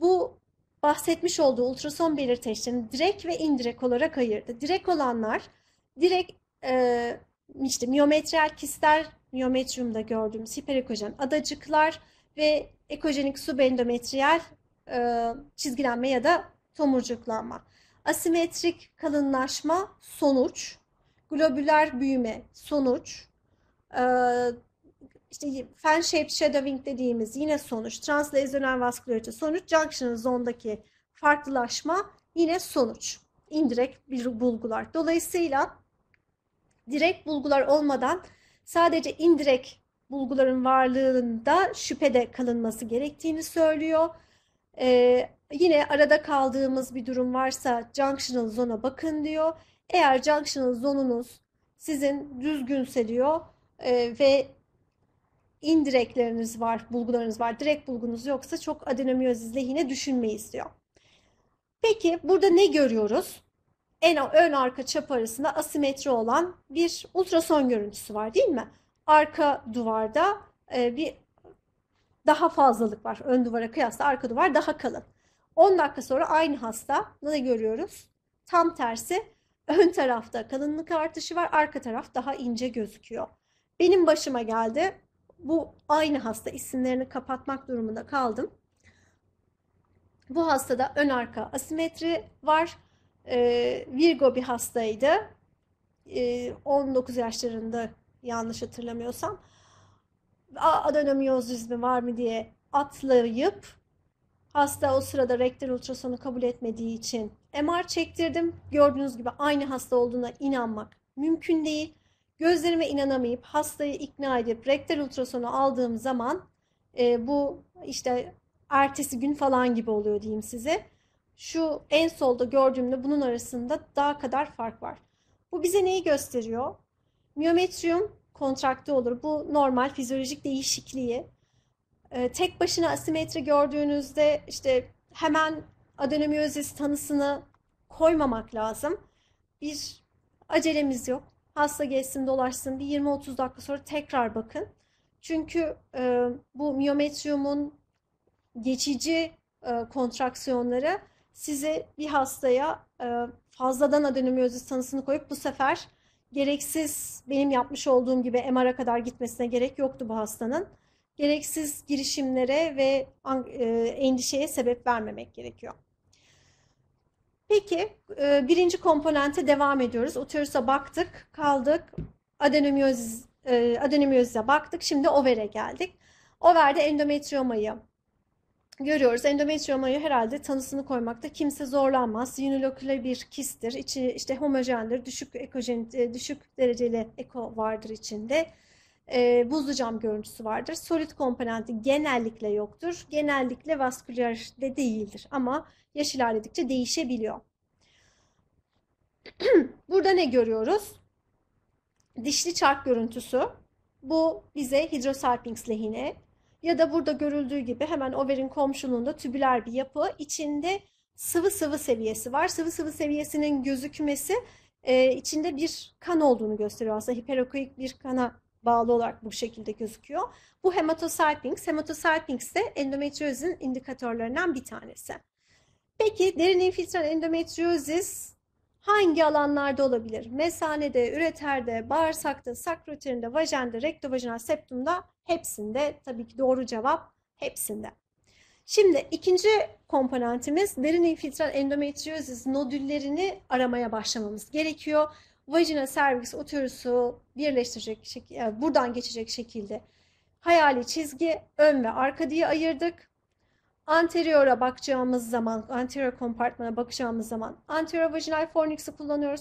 bu bahsetmiş olduğu ultrason belirteçlerini direkt ve indirek olarak ayırdı. Direkt olanlar direkt e, işte miyometriyel kistler, miyometriumda gördüğümüz hiperekojen adacıklar, ve ekojenik subendometriyal e, çizgilenme ya da tomurcuklanma. Asimetrik kalınlaşma sonuç, globüler büyüme sonuç, e, işte fan shaped shadowing dediğimiz yine sonuç, translezyoner vaskulörite sonuç, junction zondaki farklılaşma yine sonuç. İndirekt bir bulgular. Dolayısıyla direkt bulgular olmadan sadece indirek bulguların varlığında şüphede kalınması gerektiğini söylüyor. Ee, yine arada kaldığımız bir durum varsa junctional zona bakın diyor. Eğer junctional zonunuz sizin düzgünse diyor e, ve indirekleriniz var, bulgularınız var, direkt bulgunuz yoksa çok adenomiyozis lehine düşünmeyiz diyor. Peki burada ne görüyoruz? En ön arka çap arasında asimetri olan bir ultrason görüntüsü var değil mi? arka duvarda e, bir daha fazlalık var. Ön duvara kıyasla arka duvar daha kalın. 10 dakika sonra aynı hasta ne görüyoruz? Tam tersi ön tarafta kalınlık artışı var, arka taraf daha ince gözüküyor. Benim başıma geldi. Bu aynı hasta isimlerini kapatmak durumunda kaldım. Bu hastada ön arka asimetri var. Ee, Virgo bir hastaydı. Ee, 19 yaşlarında yanlış hatırlamıyorsam adenomiyozizmi var mı diye atlayıp hasta o sırada rektal ultrasonu kabul etmediği için MR çektirdim. Gördüğünüz gibi aynı hasta olduğuna inanmak mümkün değil. Gözlerime inanamayıp hastayı ikna edip rektal ultrasonu aldığım zaman e, bu işte ertesi gün falan gibi oluyor diyeyim size. Şu en solda gördüğümde bunun arasında daha kadar fark var. Bu bize neyi gösteriyor? Miyometrium kontrakte olur. Bu normal fizyolojik değişikliği. Ee, tek başına asimetri gördüğünüzde işte hemen adenomiyozis tanısını koymamak lazım. Bir acelemiz yok. Hasta gelsin dolaşsın bir 20-30 dakika sonra tekrar bakın. Çünkü e, bu miyometriumun geçici e, kontraksiyonları size bir hastaya e, fazladan adenomiyozis tanısını koyup bu sefer gereksiz benim yapmış olduğum gibi MR'a kadar gitmesine gerek yoktu bu hastanın. Gereksiz girişimlere ve e, endişeye sebep vermemek gerekiyor. Peki e, birinci komponente devam ediyoruz. Uterusa baktık, kaldık. Adenomiyoz, e, adenomiyoza baktık. Şimdi overe geldik. Overde endometriomayı görüyoruz. endometriyomayı herhalde tanısını koymakta kimse zorlanmaz. Uniloküle bir kistir. İçi işte homojendir. Düşük ekojen, e, düşük dereceli eko vardır içinde. E, buzlu cam görüntüsü vardır. Solid komponenti genellikle yoktur. Genellikle vasküler de değildir ama yaş ilerledikçe değişebiliyor. Burada ne görüyoruz? Dişli çark görüntüsü. Bu bize hidrosalpinx lehine ya da burada görüldüğü gibi hemen overin komşuluğunda tübüler bir yapı. içinde sıvı sıvı seviyesi var. Sıvı sıvı seviyesinin gözükmesi e, içinde bir kan olduğunu gösteriyor. Aslında hiperokoik bir kana bağlı olarak bu şekilde gözüküyor. Bu hematosalpinx. Hematosalpinx de endometriozin indikatörlerinden bir tanesi. Peki derin infiltral endometriozis hangi alanlarda olabilir? Mesanede, üreterde, bağırsakta, sakroterinde, vajende, rektovajinal septumda hepsinde tabii ki doğru cevap hepsinde. Şimdi ikinci komponentimiz derin infiltral endometriozis nodüllerini aramaya başlamamız gerekiyor. Vajina serviks otorüsü birleştirecek, şekilde, buradan geçecek şekilde hayali çizgi ön ve arka diye ayırdık. Anteriora bakacağımız zaman, anterior kompartmana bakacağımız zaman vaginal fornix'i kullanıyoruz.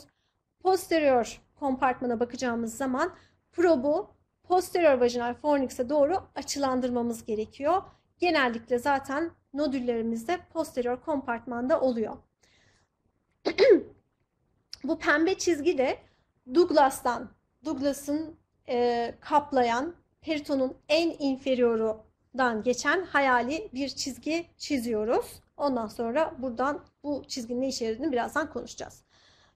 Posterior kompartmana bakacağımız zaman probu posterior vaginal fornix'e doğru açılandırmamız gerekiyor. Genellikle zaten nodüllerimizde posterior kompartmanda oluyor. Bu pembe çizgi de Douglas'tan, Douglas'ın e, kaplayan peritonun en inferioru dan geçen hayali bir çizgi çiziyoruz. Ondan sonra buradan bu çizginin ne işe yaradığını birazdan konuşacağız.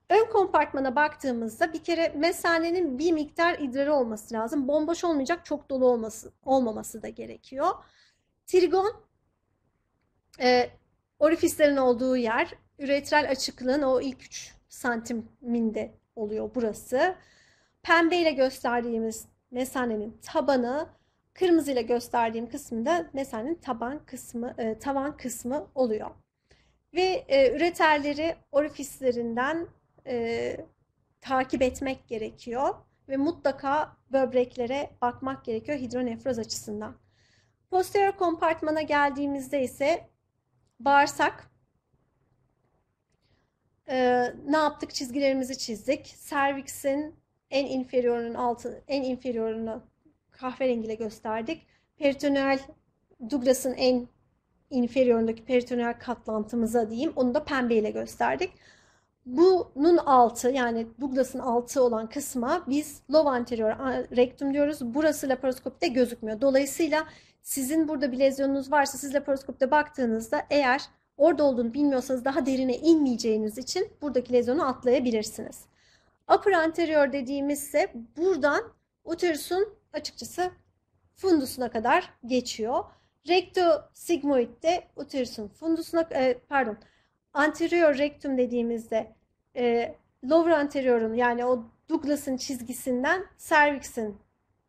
Ön kompartmana baktığımızda bir kere mesanenin bir miktar idrarı olması lazım. Bomboş olmayacak, çok dolu olması, olmaması da gerekiyor. Trigon e, orifislerin olduğu yer. Üretral açıklığın o ilk 3 santiminde oluyor burası. pembe ile gösterdiğimiz mesanenin tabanı Kırmızıyla gösterdiğim kısımda mesenin taban kısmı, e, tavan kısmı oluyor. Ve e, üreterleri orifislerinden e, takip etmek gerekiyor ve mutlaka böbreklere bakmak gerekiyor hidronefroz açısından. Posterior kompartmana geldiğimizde ise bağırsak e, ne yaptık çizgilerimizi çizdik. Serviksin en inferiorunun altı en inferiorunu kahverengiyle gösterdik. Peritoneal Douglas'ın en inferiorundaki peritoneal katlantımıza diyeyim. Onu da pembeyle gösterdik. Bunun altı yani Douglas'ın altı olan kısma biz low anterior rectum diyoruz. Burası laparoskopte gözükmüyor. Dolayısıyla sizin burada bir lezyonunuz varsa siz laparoskopta baktığınızda eğer orada olduğunu bilmiyorsanız daha derine inmeyeceğiniz için buradaki lezyonu atlayabilirsiniz. Upper anterior dediğimizse buradan uterusun açıkçası fundusuna kadar geçiyor. Recto sigmoid de uterusun fundusuna e, pardon anterior rectum dediğimizde e, lower anterior'un yani o Douglas'ın çizgisinden cervix'in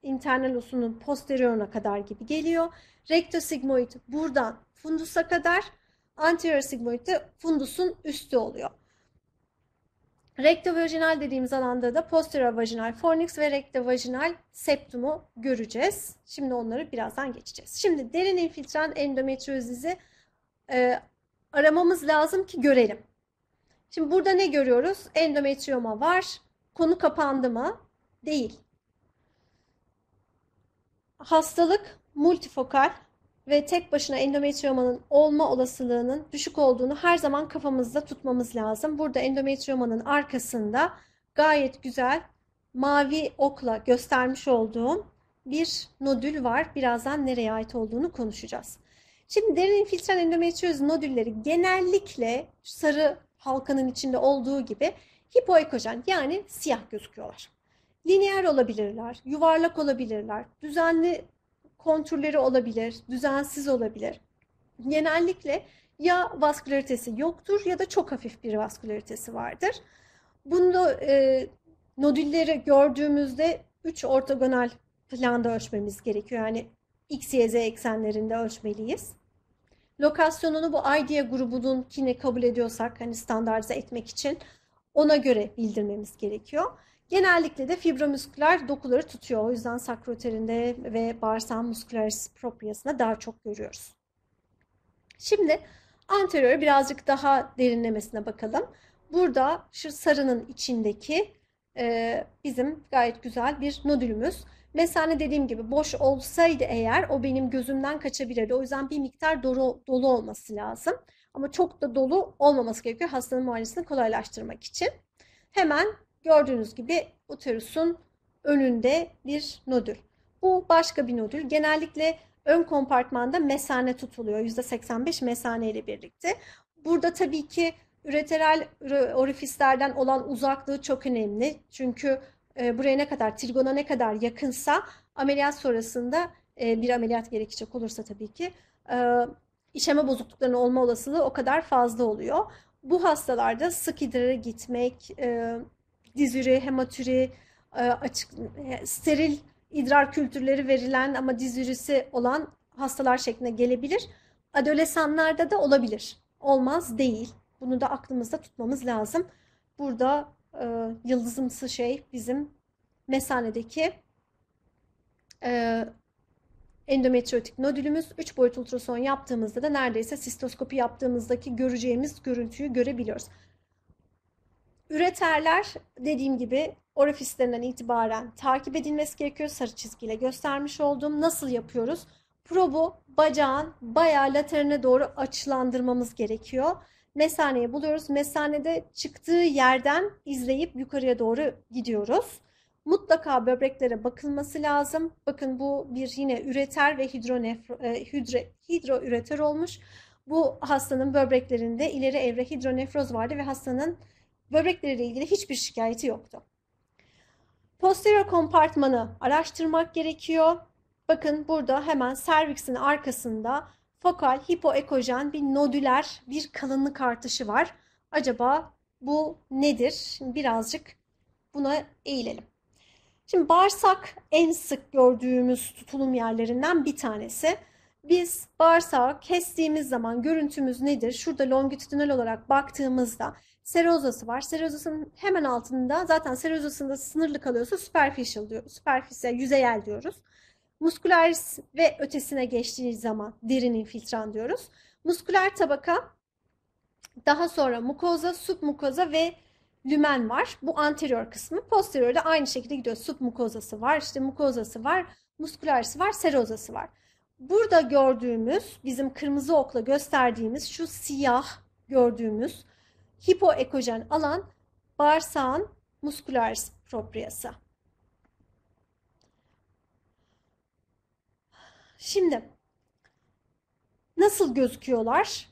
internal osunun posterioruna kadar gibi geliyor. Recto sigmoid buradan fundusa kadar anterior sigmoid de fundusun üstü oluyor. Rektovajinal dediğimiz alanda da posterior posterovajinal fornix ve rektovajinal septumu göreceğiz. Şimdi onları birazdan geçeceğiz. Şimdi derin infiltran endometriozizi e, aramamız lazım ki görelim. Şimdi burada ne görüyoruz? Endometrioma var. Konu kapandı mı? Değil. Hastalık multifokal ve tek başına endometriyomanın olma olasılığının düşük olduğunu her zaman kafamızda tutmamız lazım. Burada endometriyomanın arkasında gayet güzel mavi okla göstermiş olduğum bir nodül var. Birazdan nereye ait olduğunu konuşacağız. Şimdi derin infiltral endometriyoz nodülleri genellikle sarı halkanın içinde olduğu gibi hipoekojen yani siyah gözüküyorlar. Lineer olabilirler, yuvarlak olabilirler, düzenli kontürleri olabilir, düzensiz olabilir. Genellikle ya vaskülaritesi yoktur ya da çok hafif bir vaskülaritesi vardır. Bunu e, nodülleri gördüğümüzde 3 ortogonal planda ölçmemiz gerekiyor. Yani x, y, z eksenlerinde ölçmeliyiz. Lokasyonunu bu IDEA grubunun kine kabul ediyorsak hani standartize etmek için ona göre bildirmemiz gerekiyor. Genellikle de fibromüsküler dokuları tutuyor. O yüzden sakroterinde ve bağırsağın muskularis propriasında daha çok görüyoruz. Şimdi anterior birazcık daha derinlemesine bakalım. Burada şu sarının içindeki e, bizim gayet güzel bir nodülümüz. Mesane dediğim gibi boş olsaydı eğer o benim gözümden kaçabilirdi. O yüzden bir miktar dolu, dolu olması lazım. Ama çok da dolu olmaması gerekiyor hastanın muayenesini kolaylaştırmak için. Hemen Gördüğünüz gibi uterusun önünde bir nodül. Bu başka bir nodül. Genellikle ön kompartmanda mesane tutuluyor. %85 mesane ile birlikte. Burada tabii ki üreteral orifislerden olan uzaklığı çok önemli. Çünkü e, buraya ne kadar, trigona ne kadar yakınsa ameliyat sonrasında e, bir ameliyat gerekecek olursa tabii ki e, işeme bozukluklarının olma olasılığı o kadar fazla oluyor. Bu hastalarda sık idrara gitmek, Dizüri, hematüri, e, açık, e, steril idrar kültürleri verilen ama dizürisi olan hastalar şeklinde gelebilir. Adolesanlarda da olabilir. Olmaz değil. Bunu da aklımızda tutmamız lazım. Burada e, yıldızımsı şey bizim mesanedeki e, endometriotik nodülümüz. 3 boyut ultrason yaptığımızda da neredeyse sistoskopi yaptığımızdaki göreceğimiz görüntüyü görebiliyoruz. Üreterler dediğim gibi orifislerinden itibaren takip edilmesi gerekiyor. Sarı çizgiyle göstermiş olduğum nasıl yapıyoruz? Probu bacağın bayağı laterine doğru açılandırmamız gerekiyor. Mesaneye buluyoruz. Mesanede çıktığı yerden izleyip yukarıya doğru gidiyoruz. Mutlaka böbreklere bakılması lazım. Bakın bu bir yine üreter ve hidronefro, e, hidre, hidroüreter olmuş. Bu hastanın böbreklerinde ileri evre hidronefroz vardı ve hastanın böbrekleriyle ilgili hiçbir şikayeti yoktu. Posterior kompartmanı araştırmak gerekiyor. Bakın burada hemen serviksin arkasında fokal hipoekojen bir nodüler bir kalınlık artışı var. Acaba bu nedir? Şimdi birazcık buna eğilelim. Şimdi bağırsak en sık gördüğümüz tutulum yerlerinden bir tanesi. Biz bağırsağı kestiğimiz zaman görüntümüz nedir? Şurada longitudinal olarak baktığımızda serozası var. Serozasının hemen altında zaten serozasında sınırlı kalıyorsa superficial diyor. Superficial, yüzeyel diyoruz. Muskularis ve ötesine geçtiği zaman derin infiltran diyoruz. Musküler tabaka daha sonra mukoza, submukoza ve lümen var. Bu anterior kısmı. Posterior de aynı şekilde gidiyor. Submukozası var, işte mukozası var, muskülerisi var, serozası var. Burada gördüğümüz, bizim kırmızı okla gösterdiğimiz şu siyah gördüğümüz hipoekojen alan bağırsağın muscularis propriası. Şimdi nasıl gözüküyorlar?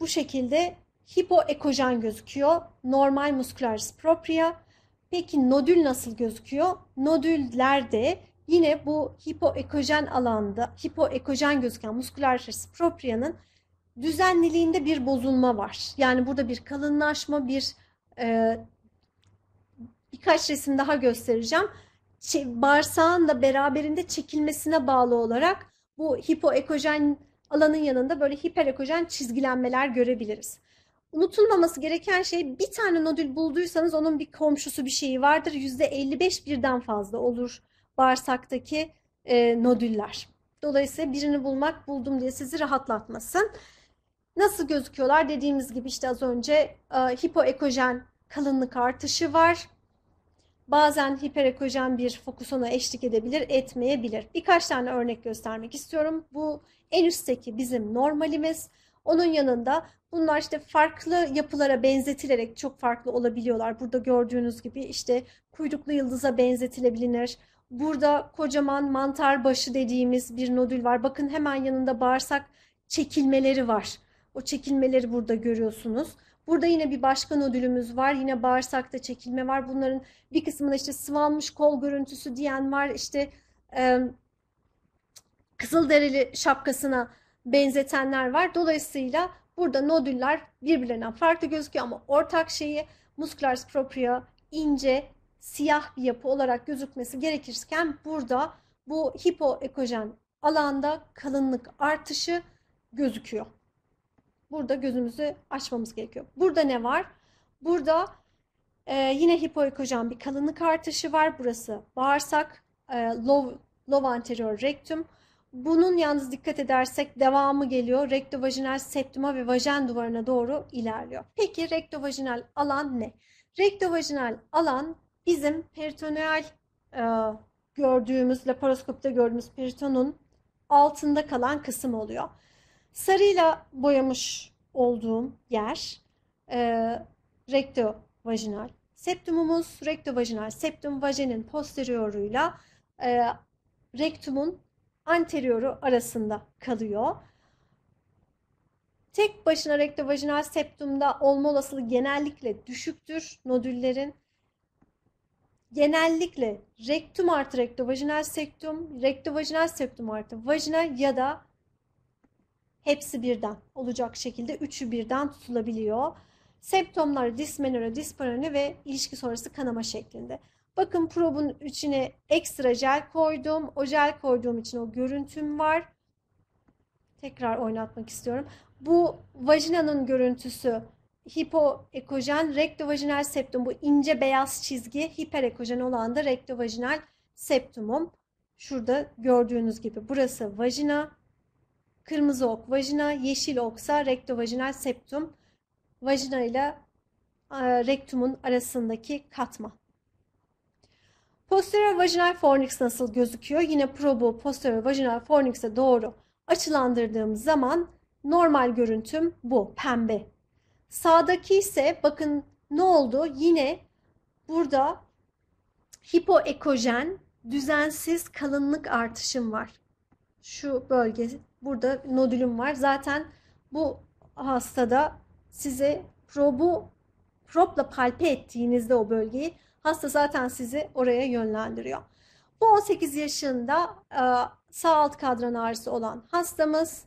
Bu şekilde hipoekojen gözüküyor. Normal muscularis propria. Peki nodül nasıl gözüküyor? Nodüllerde yine bu hipoekojen alanda, hipoekojen gözüken muscularis propria'nın düzenliliğinde bir bozulma var. Yani burada bir kalınlaşma, bir e, birkaç resim daha göstereceğim. Ç- bağırsağın da beraberinde çekilmesine bağlı olarak bu hipoekojen alanın yanında böyle hiperekojen çizgilenmeler görebiliriz. Unutulmaması gereken şey bir tane nodül bulduysanız onun bir komşusu bir şeyi vardır. yüzde %55 birden fazla olur bağırsaktaki e, nodüller. Dolayısıyla birini bulmak buldum diye sizi rahatlatmasın. Nasıl gözüküyorlar? Dediğimiz gibi işte az önce e, hipoekojen kalınlık artışı var. Bazen hiperekojen bir fokusona eşlik edebilir, etmeyebilir. Birkaç tane örnek göstermek istiyorum. Bu en üstteki bizim normalimiz. Onun yanında bunlar işte farklı yapılara benzetilerek çok farklı olabiliyorlar. Burada gördüğünüz gibi işte kuyruklu yıldıza benzetilebilir. Burada kocaman mantar başı dediğimiz bir nodül var. Bakın hemen yanında bağırsak çekilmeleri var. O çekilmeleri burada görüyorsunuz. Burada yine bir başka nodülümüz var. Yine bağırsakta çekilme var. Bunların bir kısmında işte sıvanmış kol görüntüsü diyen var. İşte e, kızılderili şapkasına benzetenler var. Dolayısıyla burada nodüller birbirlerinden farklı gözüküyor ama ortak şeyi musculars propria ince siyah bir yapı olarak gözükmesi gerekirken burada bu hipoekojen alanda kalınlık artışı gözüküyor. Burada gözümüzü açmamız gerekiyor. Burada ne var? Burada e, yine hipoikojen bir kalınlık artışı var. Burası bağırsak, e, low, low anterior rectum. Bunun yalnız dikkat edersek devamı geliyor. Rektovajinal septuma ve vajen duvarına doğru ilerliyor. Peki rektovajinal alan ne? Rektovajinal alan bizim peritoneal e, gördüğümüz, laparoskopta gördüğümüz peritonun altında kalan kısım oluyor. Sarıyla boyamış olduğum yer e, rektovajinal. Septumumuz rektovajinal. Septum vajenin posterioruyla e, rektumun anterioru arasında kalıyor. Tek başına rektovajinal septumda olma olasılığı genellikle düşüktür nodüllerin. Genellikle rektum artı rektovajinal septum, rektovajinal septum artı vajina ya da hepsi birden olacak şekilde üçü birden tutulabiliyor. Septomlar dismenora, disparoni ve ilişki sonrası kanama şeklinde. Bakın probun içine ekstra jel koydum. O jel koyduğum için o görüntüm var. Tekrar oynatmak istiyorum. Bu vajinanın görüntüsü hipoekojen, rektovajinal septum. Bu ince beyaz çizgi hiperekojen olan da rektovajinal septumum. Şurada gördüğünüz gibi burası vajina, Kırmızı ok vajina, yeşil oksa rektovajinal septum. Vajina ile e, rektumun arasındaki katma. Posterior vaginal fornix nasıl gözüküyor? Yine probu posterior vaginal fornix'e doğru açılandırdığım zaman normal görüntüm bu pembe. Sağdaki ise bakın ne oldu? Yine burada hipoekojen düzensiz kalınlık artışım var. Şu bölge Burada nodülüm var. Zaten bu hastada size probu propla palpe ettiğinizde o bölgeyi hasta zaten sizi oraya yönlendiriyor. Bu 18 yaşında e, sağ alt kadran ağrısı olan hastamız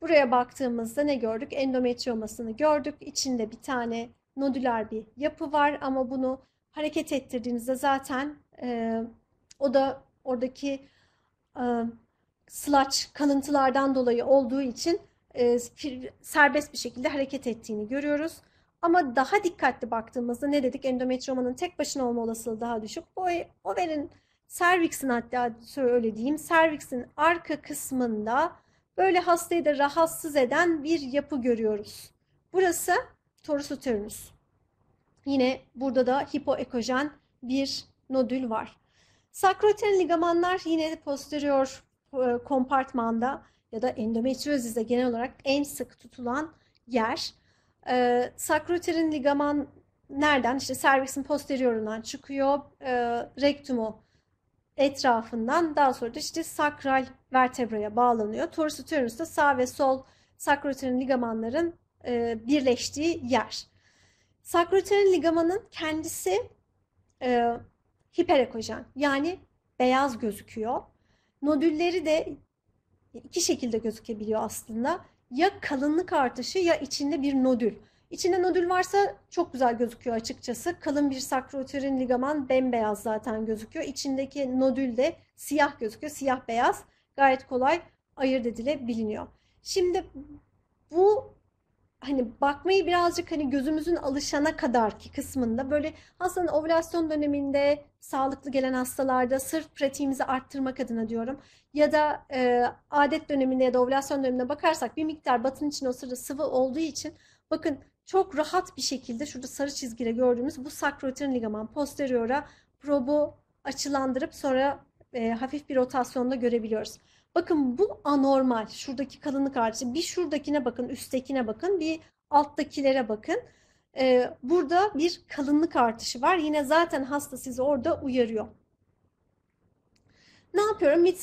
buraya baktığımızda ne gördük? endometriyomasını gördük. İçinde bir tane nodüler bir yapı var ama bunu hareket ettirdiğinizde zaten e, o da oradaki e, Sılaç kalıntılardan dolayı olduğu için e, serbest bir şekilde hareket ettiğini görüyoruz. Ama daha dikkatli baktığımızda ne dedik? Endometriomanın tek başına olma olasılığı daha düşük. O overin serviksin hatta öyle diyeyim. Serviksin arka kısmında böyle hastayı da rahatsız eden bir yapı görüyoruz. Burası torusotörünüz. Yine burada da hipoekojen bir nodül var. Sakroten ligamanlar yine posterior e, kompartmanda ya da endometriozizde genel olarak en sık tutulan yer. E, sakroterin ligaman nereden? İşte serviksin posteriorundan çıkıyor. E, rektumu etrafından daha sonra da işte sakral vertebraya bağlanıyor. Torus Torusuterinus da sağ ve sol sakroterin ligamanların e, birleştiği yer. Sakroterin ligamanın kendisi e, hiperekojen yani beyaz gözüküyor. Nodülleri de iki şekilde gözükebiliyor aslında. Ya kalınlık artışı ya içinde bir nodül. İçinde nodül varsa çok güzel gözüküyor açıkçası. Kalın bir sakroterin ligaman bembeyaz zaten gözüküyor. İçindeki nodül de siyah gözüküyor. Siyah beyaz gayet kolay ayırt edilebiliniyor. Şimdi bu hani bakmayı birazcık hani gözümüzün alışana kadar ki kısmında böyle aslında ovülasyon döneminde sağlıklı gelen hastalarda sırf pratiğimizi arttırmak adına diyorum ya da e, adet döneminde ya da ovülasyon döneminde bakarsak bir miktar batın için o sırada sıvı olduğu için bakın çok rahat bir şekilde şurada sarı çizgide gördüğümüz bu sakrotirin ligaman posteriora probu açılandırıp sonra e, hafif bir rotasyonda görebiliyoruz. Bakın bu anormal. Şuradaki kalınlık artışı. Bir şuradakine bakın, üsttekine bakın, bir alttakilere bakın. Ee, burada bir kalınlık artışı var. Yine zaten hasta sizi orada uyarıyor. Ne yapıyorum? Mid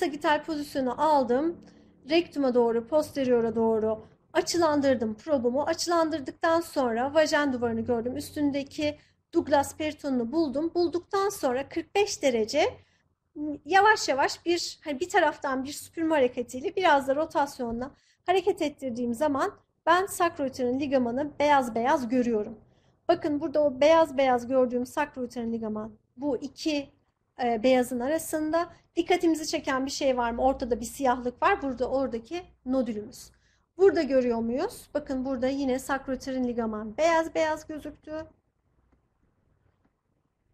pozisyonu aldım. Rektuma doğru, posteriora doğru açılandırdım probumu. Açılandırdıktan sonra vajen duvarını gördüm. Üstündeki Douglas peritonunu buldum. Bulduktan sonra 45 derece yavaş yavaş bir hani bir taraftan bir süpürme hareketiyle biraz da rotasyonla hareket ettirdiğim zaman ben sakroiterin ligamanı beyaz beyaz görüyorum. Bakın burada o beyaz beyaz gördüğüm sakroiterin ligaman bu iki e, beyazın arasında dikkatimizi çeken bir şey var mı? Ortada bir siyahlık var. Burada oradaki nodülümüz. Burada görüyor muyuz? Bakın burada yine sakroterin ligaman beyaz beyaz gözüktü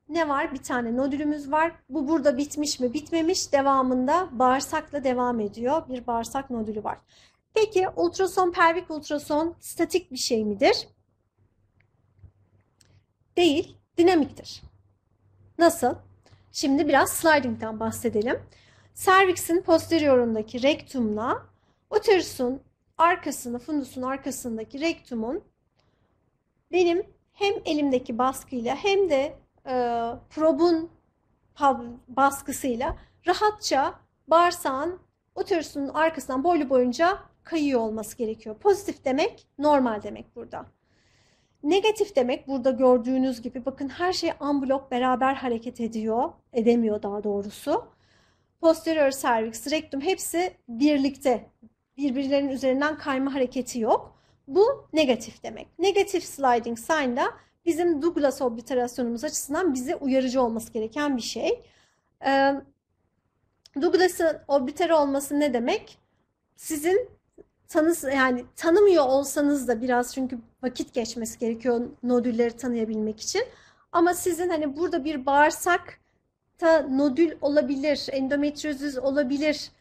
ne var? Bir tane nodülümüz var. Bu burada bitmiş mi? Bitmemiş. Devamında bağırsakla devam ediyor. Bir bağırsak nodülü var. Peki ultrason pelvik ultrason statik bir şey midir? Değil, dinamiktir. Nasıl? Şimdi biraz sliding'den bahsedelim. Serviksin posteriorundaki rektumla uterusun arkasını, fundusun arkasındaki rektumun benim hem elimdeki baskıyla hem de e, probun baskısıyla rahatça bağırsağın otörüsünün arkasından boylu boyunca kayıyor olması gerekiyor. Pozitif demek normal demek burada. Negatif demek burada gördüğünüz gibi bakın her şey amblok beraber hareket ediyor, edemiyor daha doğrusu. Posterior cervix, rectum hepsi birlikte birbirlerinin üzerinden kayma hareketi yok. Bu negatif demek. Negatif sliding sign'da bizim Douglas obliterasyonumuz açısından bize uyarıcı olması gereken bir şey. E, Douglas'ın obliter olması ne demek? Sizin tanıs yani tanımıyor olsanız da biraz çünkü vakit geçmesi gerekiyor nodülleri tanıyabilmek için. Ama sizin hani burada bir bağırsak ta nodül olabilir, endometriozis olabilir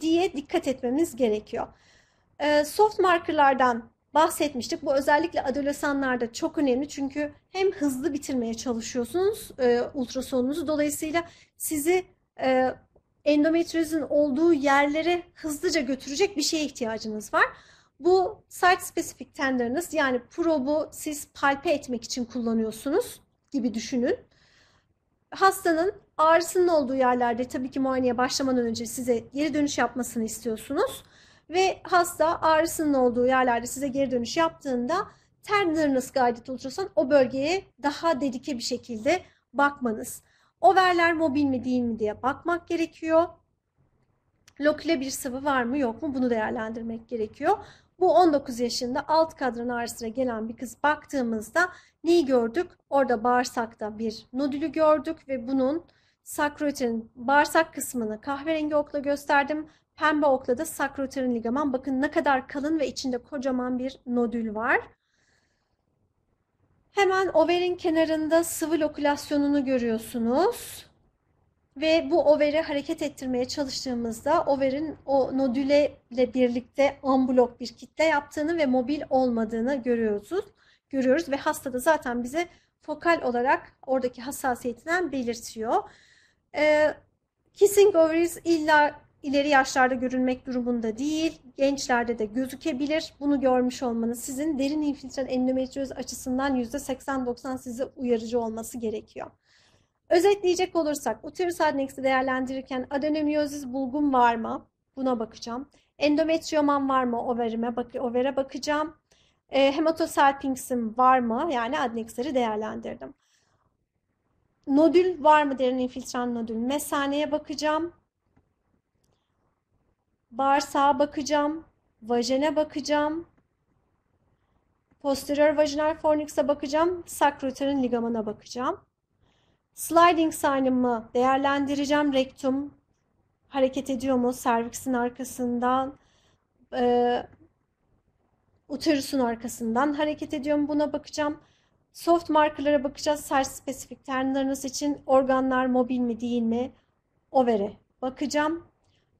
diye dikkat etmemiz gerekiyor. Ee, soft markerlardan bahsetmiştik. Bu özellikle adolesanlarda çok önemli çünkü hem hızlı bitirmeye çalışıyorsunuz e, ultrasonunuzu. Dolayısıyla sizi e, endometriozun olduğu yerlere hızlıca götürecek bir şeye ihtiyacınız var. Bu site specific tenderınız yani probu siz palpe etmek için kullanıyorsunuz gibi düşünün. Hastanın ağrısının olduğu yerlerde tabii ki muayeneye başlamadan önce size geri dönüş yapmasını istiyorsunuz ve hasta ağrısının olduğu yerlerde size geri dönüş yaptığında tenderness guided ultrason o bölgeye daha dedike bir şekilde bakmanız. Overler mobil mi değil mi diye bakmak gerekiyor. Loküle bir sıvı var mı yok mu bunu değerlendirmek gerekiyor. Bu 19 yaşında alt kadran ağrısına gelen bir kız baktığımızda neyi gördük? Orada bağırsakta bir nodülü gördük ve bunun sakroiterin bağırsak kısmını kahverengi okla gösterdim. Pembe okla da sakroterin ligaman. Bakın ne kadar kalın ve içinde kocaman bir nodül var. Hemen overin kenarında sıvı lokülasyonunu görüyorsunuz. Ve bu overi hareket ettirmeye çalıştığımızda overin o nodüle ile birlikte amblok bir kitle yaptığını ve mobil olmadığını görüyoruz. Görüyoruz ve hasta da zaten bize fokal olarak oradaki hassasiyetinden belirtiyor. Ee, kissing ovaries illa ileri yaşlarda görünmek durumunda değil, gençlerde de gözükebilir. Bunu görmüş olmanız sizin derin infiltren endometrioz açısından %80-90 size uyarıcı olması gerekiyor. Özetleyecek olursak uterus adneksi değerlendirirken adenomiyozis bulgum var mı? Buna bakacağım. Endometriyoman var mı? Overime bak overe bakacağım. E, ee, hematosalpingsim var mı? Yani adneksleri değerlendirdim. Nodül var mı? Derin infiltran nodül. Mesaneye bakacağım bağırsağa bakacağım, vajene bakacağım, posterior vajinal fornix'e bakacağım, sakroterin ligamana bakacağım. Sliding sign'ımı değerlendireceğim. Rektum hareket ediyor mu? Serviksin arkasından, e, uterusun arkasından hareket ediyor mu? Buna bakacağım. Soft markerlara bakacağız. Saç spesifik ternlarınız için organlar mobil mi değil mi? Over'e bakacağım.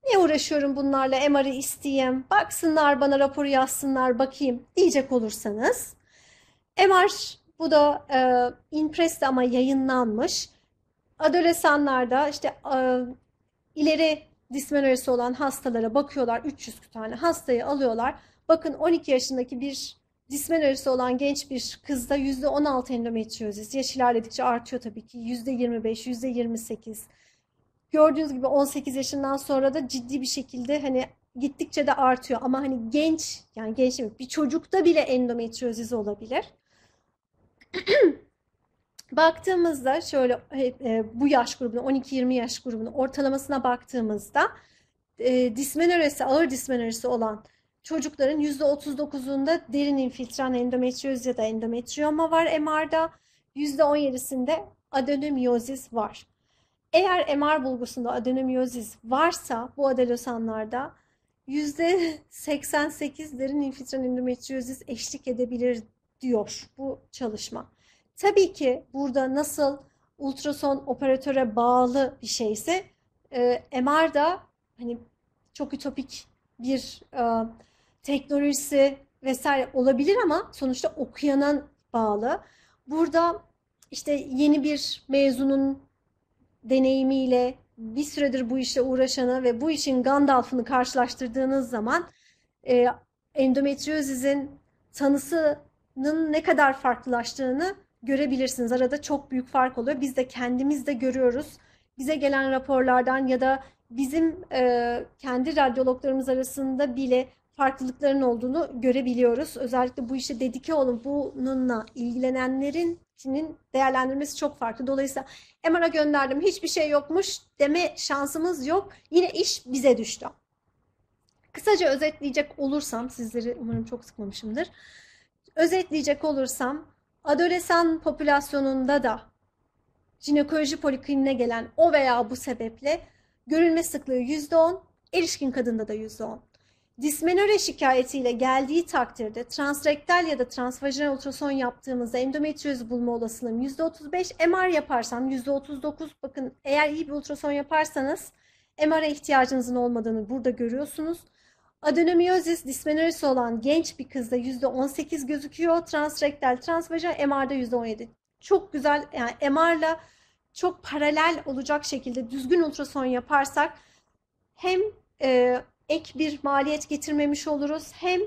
Niye uğraşıyorum bunlarla MR'ı isteyeyim, baksınlar bana rapor yazsınlar bakayım diyecek olursanız. MR bu da e, impreste ama yayınlanmış. Adolesanlarda işte e, ileri dismenorisi olan hastalara bakıyorlar. 300 tane hastayı alıyorlar. Bakın 12 yaşındaki bir dismenorisi olan genç bir kızda %16 endometriozis. Yaş ilerledikçe artıyor tabii ki. %25, %28 Gördüğünüz gibi 18 yaşından sonra da ciddi bir şekilde hani gittikçe de artıyor. Ama hani genç yani genç mi? bir çocukta bile endometriozis olabilir. baktığımızda şöyle e, e, bu yaş grubuna 12-20 yaş grubunun ortalamasına baktığımızda e, ağır dismenorisi olan çocukların %39'unda derin infiltran endometrioz ya da endometrioma var MR'da. %17'sinde adenomiyozis var. Eğer MR bulgusunda adenomiyozis varsa bu %88 derin infiltran endometriozis eşlik edebilir diyor bu çalışma. Tabii ki burada nasıl ultrason operatöre bağlı bir şeyse e, MR da hani çok ütopik bir e, teknolojisi vesaire olabilir ama sonuçta okuyanın bağlı. Burada işte yeni bir mezunun deneyimiyle bir süredir bu işe uğraşana ve bu işin Gandalf'ını karşılaştırdığınız zaman e, endometriozizin tanısının ne kadar farklılaştığını görebilirsiniz. Arada çok büyük fark oluyor. Biz de kendimiz de görüyoruz. Bize gelen raporlardan ya da bizim e, kendi radyologlarımız arasında bile farklılıkların olduğunu görebiliyoruz. Özellikle bu işe dedike olun bununla ilgilenenlerin kişinin değerlendirmesi çok farklı. Dolayısıyla MR'a gönderdim hiçbir şey yokmuş deme şansımız yok. Yine iş bize düştü. Kısaca özetleyecek olursam sizleri umarım çok sıkmamışımdır. Özetleyecek olursam adolesan popülasyonunda da jinekoloji polikliniğine gelen o veya bu sebeple görülme sıklığı %10, erişkin kadında da %10. Dismenöre şikayetiyle geldiği takdirde transrektal ya da transvajinal ultrason yaptığımızda endometriyoz bulma olasılığım %35, MR yaparsam %39. Bakın eğer iyi bir ultrason yaparsanız MR'a ihtiyacınızın olmadığını burada görüyorsunuz. Adenomiyozis dismenorisi olan genç bir kızda %18 gözüküyor. Transrektal, transvajinal MR'da %17. Çok güzel yani MR'la çok paralel olacak şekilde düzgün ultrason yaparsak hem e, ek bir maliyet getirmemiş oluruz. Hem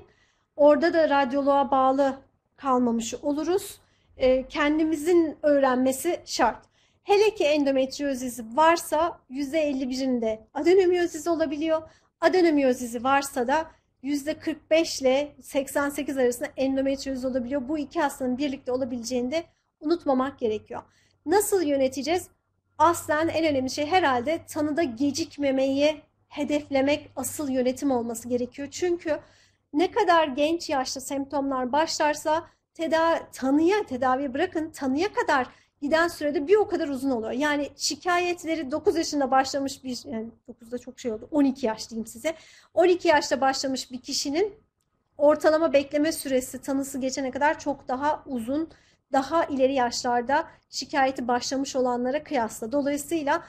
orada da radyoloğa bağlı kalmamış oluruz. E, kendimizin öğrenmesi şart. Hele ki endometriyozizi varsa %51'inde adenomiyoziz olabiliyor. Adenomiyozizi varsa da %45 ile 88 arasında endometriyoz olabiliyor. Bu iki hastanın birlikte olabileceğini de unutmamak gerekiyor. Nasıl yöneteceğiz? Aslen en önemli şey herhalde tanıda gecikmemeyi hedeflemek asıl yönetim olması gerekiyor. Çünkü ne kadar genç yaşta semptomlar başlarsa teda tanıya, tedavi bırakın tanıya kadar giden sürede bir o kadar uzun oluyor. Yani şikayetleri 9 yaşında başlamış bir, yani 9'da çok şey oldu, 12 yaş diyeyim size. 12 yaşta başlamış bir kişinin ortalama bekleme süresi tanısı geçene kadar çok daha uzun, daha ileri yaşlarda şikayeti başlamış olanlara kıyasla. Dolayısıyla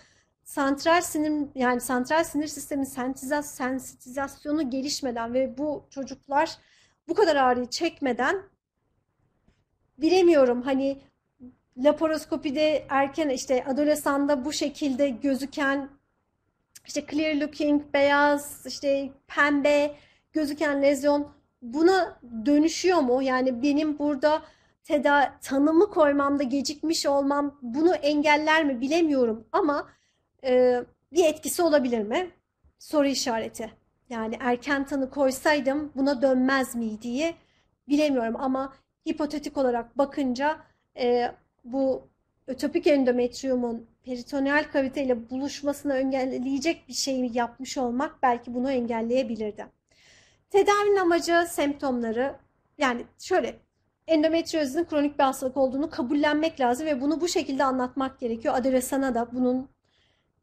santral sinir yani santral sinir sistemi sentizaz, sensitizasyonu gelişmeden ve bu çocuklar bu kadar ağrıyı çekmeden bilemiyorum hani laparoskopide erken işte adolesanda bu şekilde gözüken işte clear looking beyaz işte pembe gözüken lezyon buna dönüşüyor mu? Yani benim burada teda tanımı koymamda gecikmiş olmam bunu engeller mi bilemiyorum ama e, bir etkisi olabilir mi? Soru işareti. Yani erken tanı koysaydım buna dönmez mi diye bilemiyorum ama hipotetik olarak bakınca e, bu ötopik endometriyumun peritoneal kaviteyle buluşmasını engelleyecek bir şey yapmış olmak belki bunu engelleyebilirdi. Tedavinin amacı semptomları yani şöyle endometriozun kronik bir hastalık olduğunu kabullenmek lazım ve bunu bu şekilde anlatmak gerekiyor. Adresana da bunun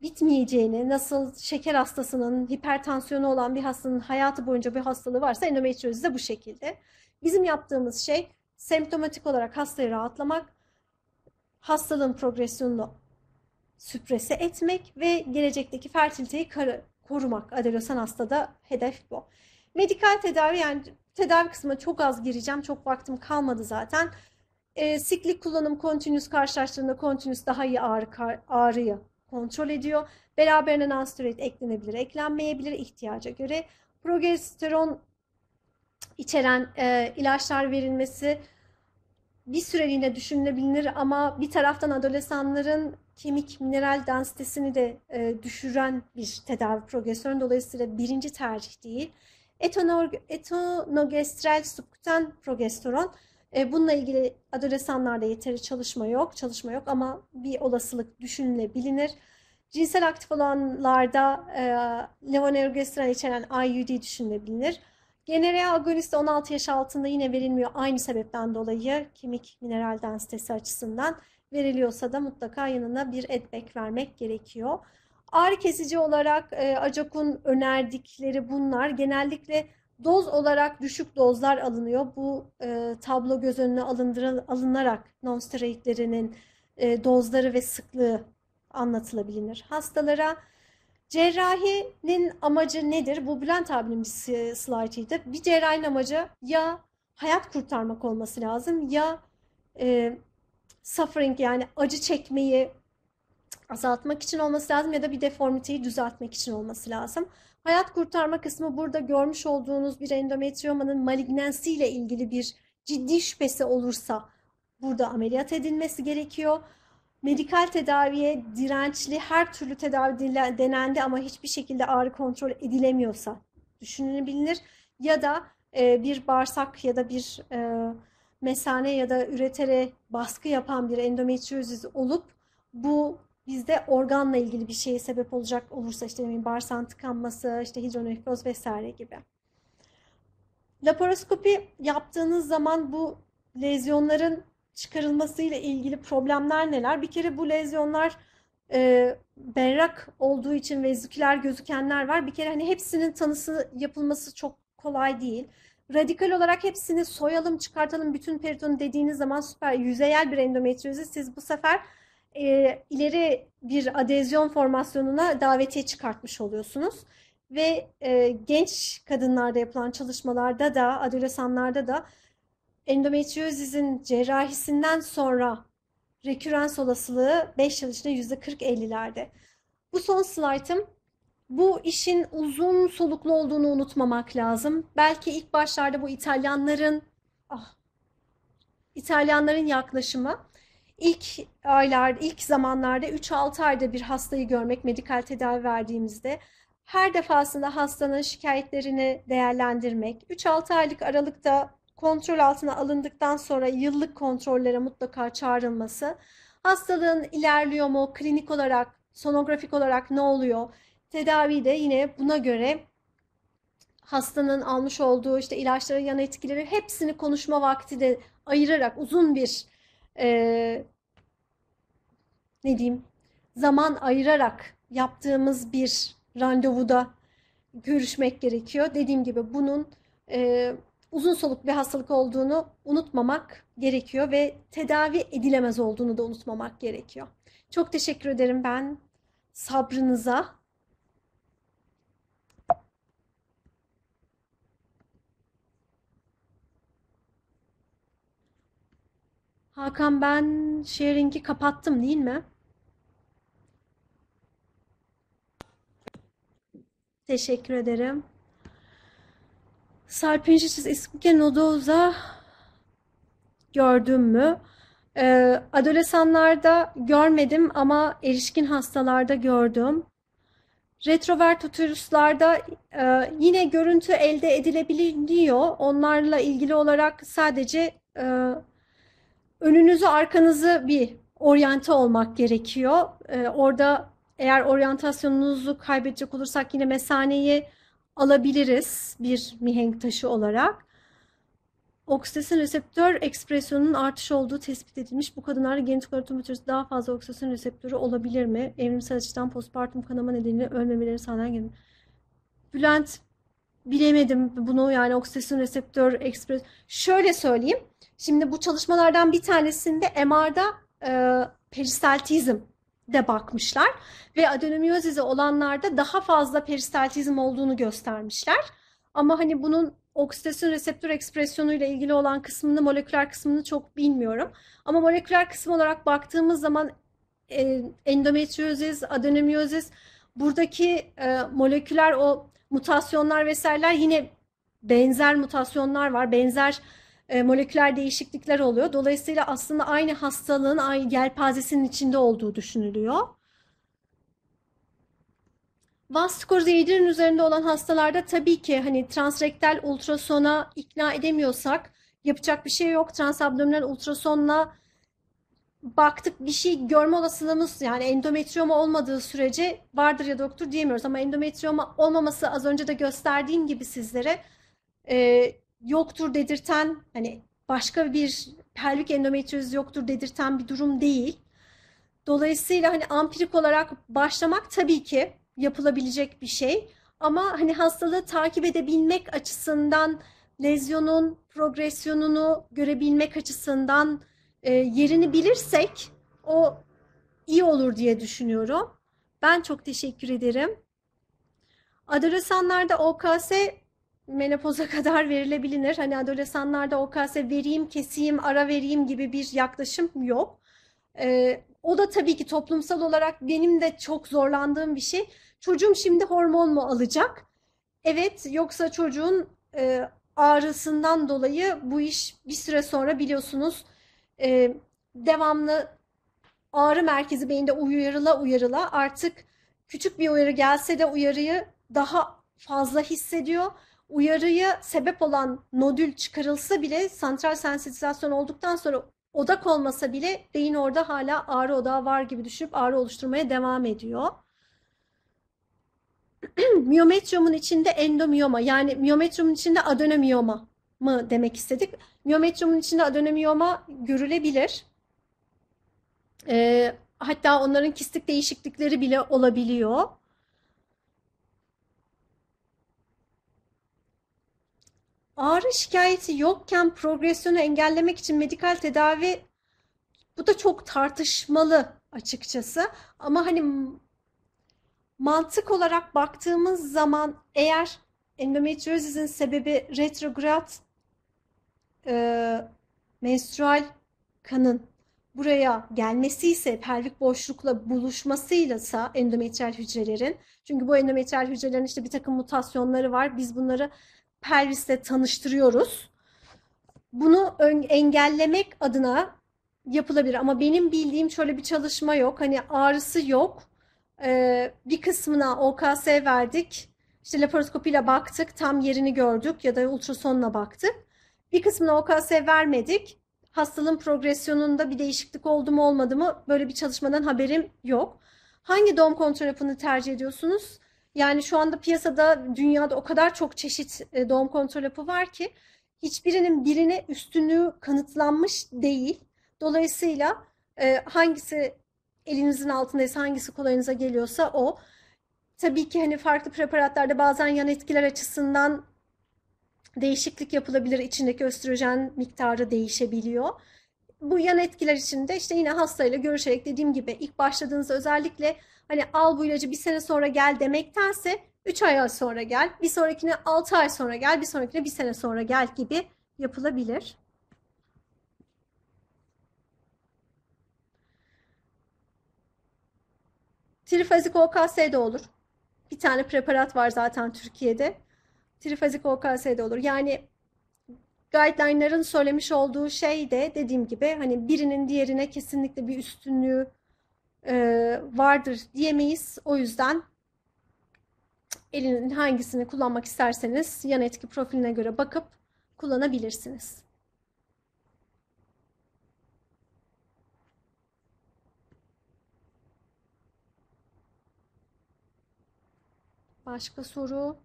bitmeyeceğini, nasıl şeker hastasının, hipertansiyonu olan bir hastanın hayatı boyunca bir hastalığı varsa endometrioz de bu şekilde. Bizim yaptığımız şey semptomatik olarak hastayı rahatlamak, hastalığın progresyonunu süprese etmek ve gelecekteki fertiliteyi korumak. Adelosan hastada hedef bu. Medikal tedavi yani tedavi kısmına çok az gireceğim. Çok vaktim kalmadı zaten. E, siklik kullanım kontinüs karşılaştığında kontinüs daha iyi ağrı, ağrıyı kontrol ediyor. Beraberine nastüret eklenebilir, eklenmeyebilir ihtiyaca göre. Progesteron içeren e, ilaçlar verilmesi bir süreliğine düşünülebilir ama bir taraftan adolesanların kemik mineral densitesini de e, düşüren bir tedavi progesteron dolayısıyla birinci tercih değil. Etonog, etanogestrel subkutan progesteron e, bununla ilgili adolesanlarda yeteri çalışma yok, çalışma yok ama bir olasılık düşünülebilir. Cinsel aktif olanlarda e, levonorgestrel içeren IUD düşünülebilir. GNRH agonisti 16 yaş altında yine verilmiyor aynı sebepten dolayı kemik mineral densitesi açısından veriliyorsa da mutlaka yanına bir edbek vermek gerekiyor. Ağrı kesici olarak e, Acak'un önerdikleri bunlar genellikle doz olarak düşük dozlar alınıyor. Bu e, tablo göz önüne alınarak nonsteroidlerinin e, dozları ve sıklığı anlatılabilir. Hastalara cerrahinin amacı nedir? Bu Bülent abimin bir slaytıydı. Bir cerrahinin amacı ya hayat kurtarmak olması lazım ya e, suffering yani acı çekmeyi azaltmak için olması lazım ya da bir deformiteyi düzeltmek için olması lazım. Hayat kurtarma kısmı burada görmüş olduğunuz bir endometriyomanın malignensi ile ilgili bir ciddi şüphesi olursa burada ameliyat edilmesi gerekiyor. Medikal tedaviye dirençli her türlü tedavi denendi ama hiçbir şekilde ağrı kontrol edilemiyorsa düşünülebilir. Ya da e, bir bağırsak ya da bir e, mesane ya da üretere baskı yapan bir endometriozis olup bu bizde organla ilgili bir şeye sebep olacak olursa işte ne bağırsağın tıkanması, işte hidronefroz vesaire gibi. Laparoskopi yaptığınız zaman bu lezyonların çıkarılmasıyla ilgili problemler neler? Bir kere bu lezyonlar e, berrak olduğu için veziküler gözükenler var. Bir kere hani hepsinin tanısı yapılması çok kolay değil. Radikal olarak hepsini soyalım, çıkartalım bütün peritonu dediğiniz zaman süper yüzeyel bir endometriozis. siz bu sefer e, ileri bir adezyon formasyonuna davetiye çıkartmış oluyorsunuz. Ve e, genç kadınlarda yapılan çalışmalarda da, adolesanlarda da endometriozizin cerrahisinden sonra rekürans olasılığı 5 yıl içinde %40-50'lerde. Bu son slaytım. Bu işin uzun soluklu olduğunu unutmamak lazım. Belki ilk başlarda bu İtalyanların ah, İtalyanların yaklaşımı ilk aylar, ilk zamanlarda 3-6 ayda bir hastayı görmek medikal tedavi verdiğimizde her defasında hastanın şikayetlerini değerlendirmek, 3-6 aylık aralıkta kontrol altına alındıktan sonra yıllık kontrollere mutlaka çağrılması, hastalığın ilerliyor mu, klinik olarak, sonografik olarak ne oluyor, tedavi de yine buna göre hastanın almış olduğu işte ilaçların yan etkileri hepsini konuşma vakti de ayırarak uzun bir e, ne diyeyim zaman ayırarak yaptığımız bir randevuda görüşmek gerekiyor. Dediğim gibi bunun e, uzun soluk bir hastalık olduğunu unutmamak gerekiyor ve tedavi edilemez olduğunu da unutmamak gerekiyor. Çok teşekkür ederim ben sabrınıza. Hakan ben sharing'i kapattım değil mi? Teşekkür ederim. Sarpinçsiz ismike nodoza gördüm mü? Ee, adolesanlarda görmedim ama erişkin hastalarda gördüm. Retrovertotürüslerde e, yine görüntü elde edilebiliyor. Onlarla ilgili olarak sadece e, önünüzü arkanızı bir oryante olmak gerekiyor. Ee, orada eğer oryantasyonunuzu kaybedecek olursak yine mesaneyi alabiliriz bir mihenk taşı olarak. Oksitosin reseptör ekspresyonunun artış olduğu tespit edilmiş. Bu kadınlarda genetik öğretim içerisinde daha fazla oksitosin reseptörü olabilir mi? Evrimsel açıdan postpartum kanama nedeniyle ölmemeleri sağlanan gibi. Bülent bilemedim bunu yani oksitosin reseptör ekspres... Şöyle söyleyeyim. Şimdi bu çalışmalardan bir tanesinde MR'da e, peristaltizm de bakmışlar ve adenomiyozize olanlarda daha fazla peristaltizm olduğunu göstermişler. Ama hani bunun oksitosin reseptör ekspresyonu ile ilgili olan kısmını, moleküler kısmını çok bilmiyorum. Ama moleküler kısım olarak baktığımız zaman e, endometriozis, adenomiyozis buradaki e, moleküler o mutasyonlar vesaireler yine benzer mutasyonlar var, benzer e, moleküler değişiklikler oluyor. Dolayısıyla aslında aynı hastalığın aynı yelpazesinin içinde olduğu düşünülüyor. VAS skoru zehirlerin üzerinde olan hastalarda tabii ki hani transrektal ultrasona ikna edemiyorsak yapacak bir şey yok. Transabdominal ultrasonla baktık bir şey görme olasılığımız yani endometrioma olmadığı sürece vardır ya doktor diyemiyoruz ama endometrioma olmaması az önce de gösterdiğim gibi sizlere e, yoktur dedirten hani başka bir pelvik endometriyoz yoktur dedirten bir durum değil. Dolayısıyla hani ampirik olarak başlamak tabii ki yapılabilecek bir şey. Ama hani hastalığı takip edebilmek açısından lezyonun progresyonunu görebilmek açısından e, yerini bilirsek o iyi olur diye düşünüyorum. Ben çok teşekkür ederim. Adoresanlarda OKS menopoza kadar verilebilir. Hani adolesanlarda OKS vereyim, keseyim, ara vereyim gibi bir yaklaşım yok. Ee, o da tabii ki toplumsal olarak benim de çok zorlandığım bir şey. Çocuğum şimdi hormon mu alacak? Evet, yoksa çocuğun e, ağrısından dolayı bu iş bir süre sonra biliyorsunuz e, devamlı ağrı merkezi beyinde uyarıla uyarıla artık küçük bir uyarı gelse de uyarıyı daha fazla hissediyor uyarıya sebep olan nodül çıkarılsa bile santral sensitizasyon olduktan sonra odak olmasa bile beyin orada hala ağrı odağı var gibi düşünüp ağrı oluşturmaya devam ediyor. miyometriumun içinde endomiyoma yani miyometriumun içinde adenomiyoma mı demek istedik. Miyometriumun içinde adenomiyoma görülebilir. E, hatta onların kistik değişiklikleri bile olabiliyor. ağrı şikayeti yokken progresyonu engellemek için medikal tedavi bu da çok tartışmalı açıkçası. Ama hani mantık olarak baktığımız zaman eğer endometriozizin sebebi retrograd e, menstrual kanın buraya gelmesi ise pelvik boşlukla buluşmasıyla endometriyal hücrelerin çünkü bu endometriyal hücrelerin işte bir takım mutasyonları var. Biz bunları Pervis'le tanıştırıyoruz. Bunu engellemek adına yapılabilir ama benim bildiğim şöyle bir çalışma yok. Hani ağrısı yok. Ee, bir kısmına OKS verdik. İşte laparoskopiyle baktık, tam yerini gördük ya da ultrasonla baktık. Bir kısmına OKS vermedik. Hastalığın progresyonunda bir değişiklik oldu mu olmadı mı böyle bir çalışmadan haberim yok. Hangi doğum kontrol hapını tercih ediyorsunuz? Yani şu anda piyasada dünyada o kadar çok çeşit e, doğum kontrol hapı var ki hiçbirinin birine üstünlüğü kanıtlanmış değil. Dolayısıyla e, hangisi elinizin altındaysa hangisi kolayınıza geliyorsa o. Tabii ki hani farklı preparatlarda bazen yan etkiler açısından değişiklik yapılabilir. İçindeki östrojen miktarı değişebiliyor. Bu yan etkiler içinde işte yine hastayla görüşerek dediğim gibi ilk başladığınız özellikle hani al bu ilacı bir sene sonra gel demektense 3 ay sonra gel, bir sonrakine 6 ay sonra gel, bir sonrakine bir sene sonra gel gibi yapılabilir. Trifazik OKS de olur. Bir tane preparat var zaten Türkiye'de. Trifazik OKS de olur. Yani guideline'ların söylemiş olduğu şey de dediğim gibi hani birinin diğerine kesinlikle bir üstünlüğü e, vardır diyemeyiz. O yüzden elinin hangisini kullanmak isterseniz yan etki profiline göre bakıp kullanabilirsiniz. Başka soru?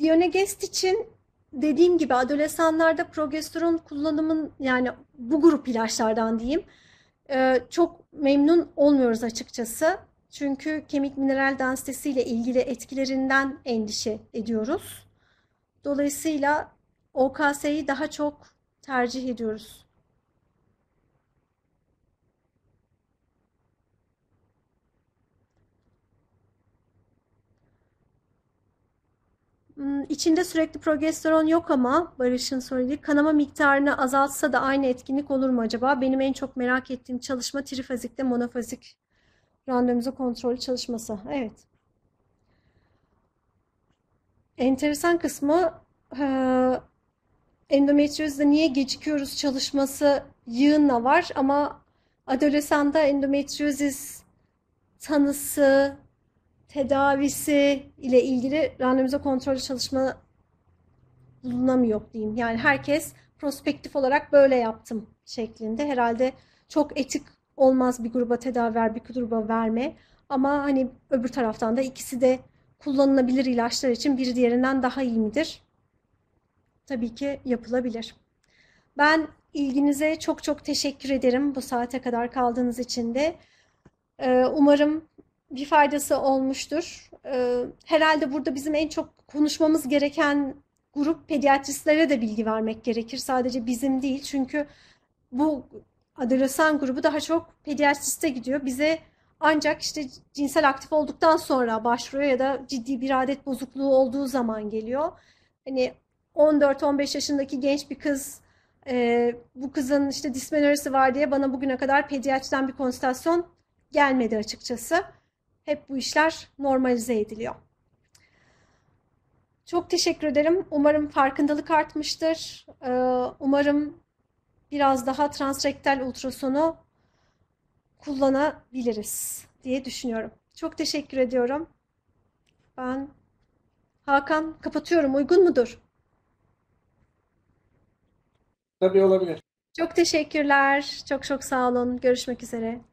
Diyonegest için dediğim gibi adolesanlarda progesteron kullanımın yani bu grup ilaçlardan diyeyim e, çok memnun olmuyoruz açıkçası. Çünkü kemik mineral densitesiyle ilgili etkilerinden endişe ediyoruz. Dolayısıyla OKS'yi daha çok tercih ediyoruz. Hmm, içinde sürekli progesteron yok ama Barış'ın söylediği kanama miktarını azaltsa da aynı etkinlik olur mu acaba? Benim en çok merak ettiğim çalışma trifazikte monofazik randomize kontrol çalışması. Evet. Enteresan kısmı e, endometriozda niye gecikiyoruz çalışması yığınla var ama adolesanda endometriozis tanısı tedavisi ile ilgili randomize kontrol çalışma bulunamıyor diyeyim. Yani herkes prospektif olarak böyle yaptım şeklinde. Herhalde çok etik olmaz bir gruba tedavi ver, bir gruba verme. Ama hani öbür taraftan da ikisi de kullanılabilir ilaçlar için bir diğerinden daha iyi midir? Tabii ki yapılabilir. Ben ilginize çok çok teşekkür ederim bu saate kadar kaldığınız için de. Ee, umarım bir faydası olmuştur. Ee, herhalde burada bizim en çok konuşmamız gereken grup pediatristlere de bilgi vermek gerekir. Sadece bizim değil çünkü bu adolesan grubu daha çok pediatriste gidiyor. Bize ancak işte cinsel aktif olduktan sonra başvuruyor ya da ciddi bir adet bozukluğu olduğu zaman geliyor. Hani 14-15 yaşındaki genç bir kız e, bu kızın işte dismenorisi var diye bana bugüne kadar pediatriden bir konsültasyon gelmedi açıkçası hep bu işler normalize ediliyor. Çok teşekkür ederim. Umarım farkındalık artmıştır. Ee, umarım biraz daha transrektal ultrasonu kullanabiliriz diye düşünüyorum. Çok teşekkür ediyorum. Ben Hakan kapatıyorum. Uygun mudur? Tabii olabilir. Çok teşekkürler. Çok çok sağ olun. Görüşmek üzere.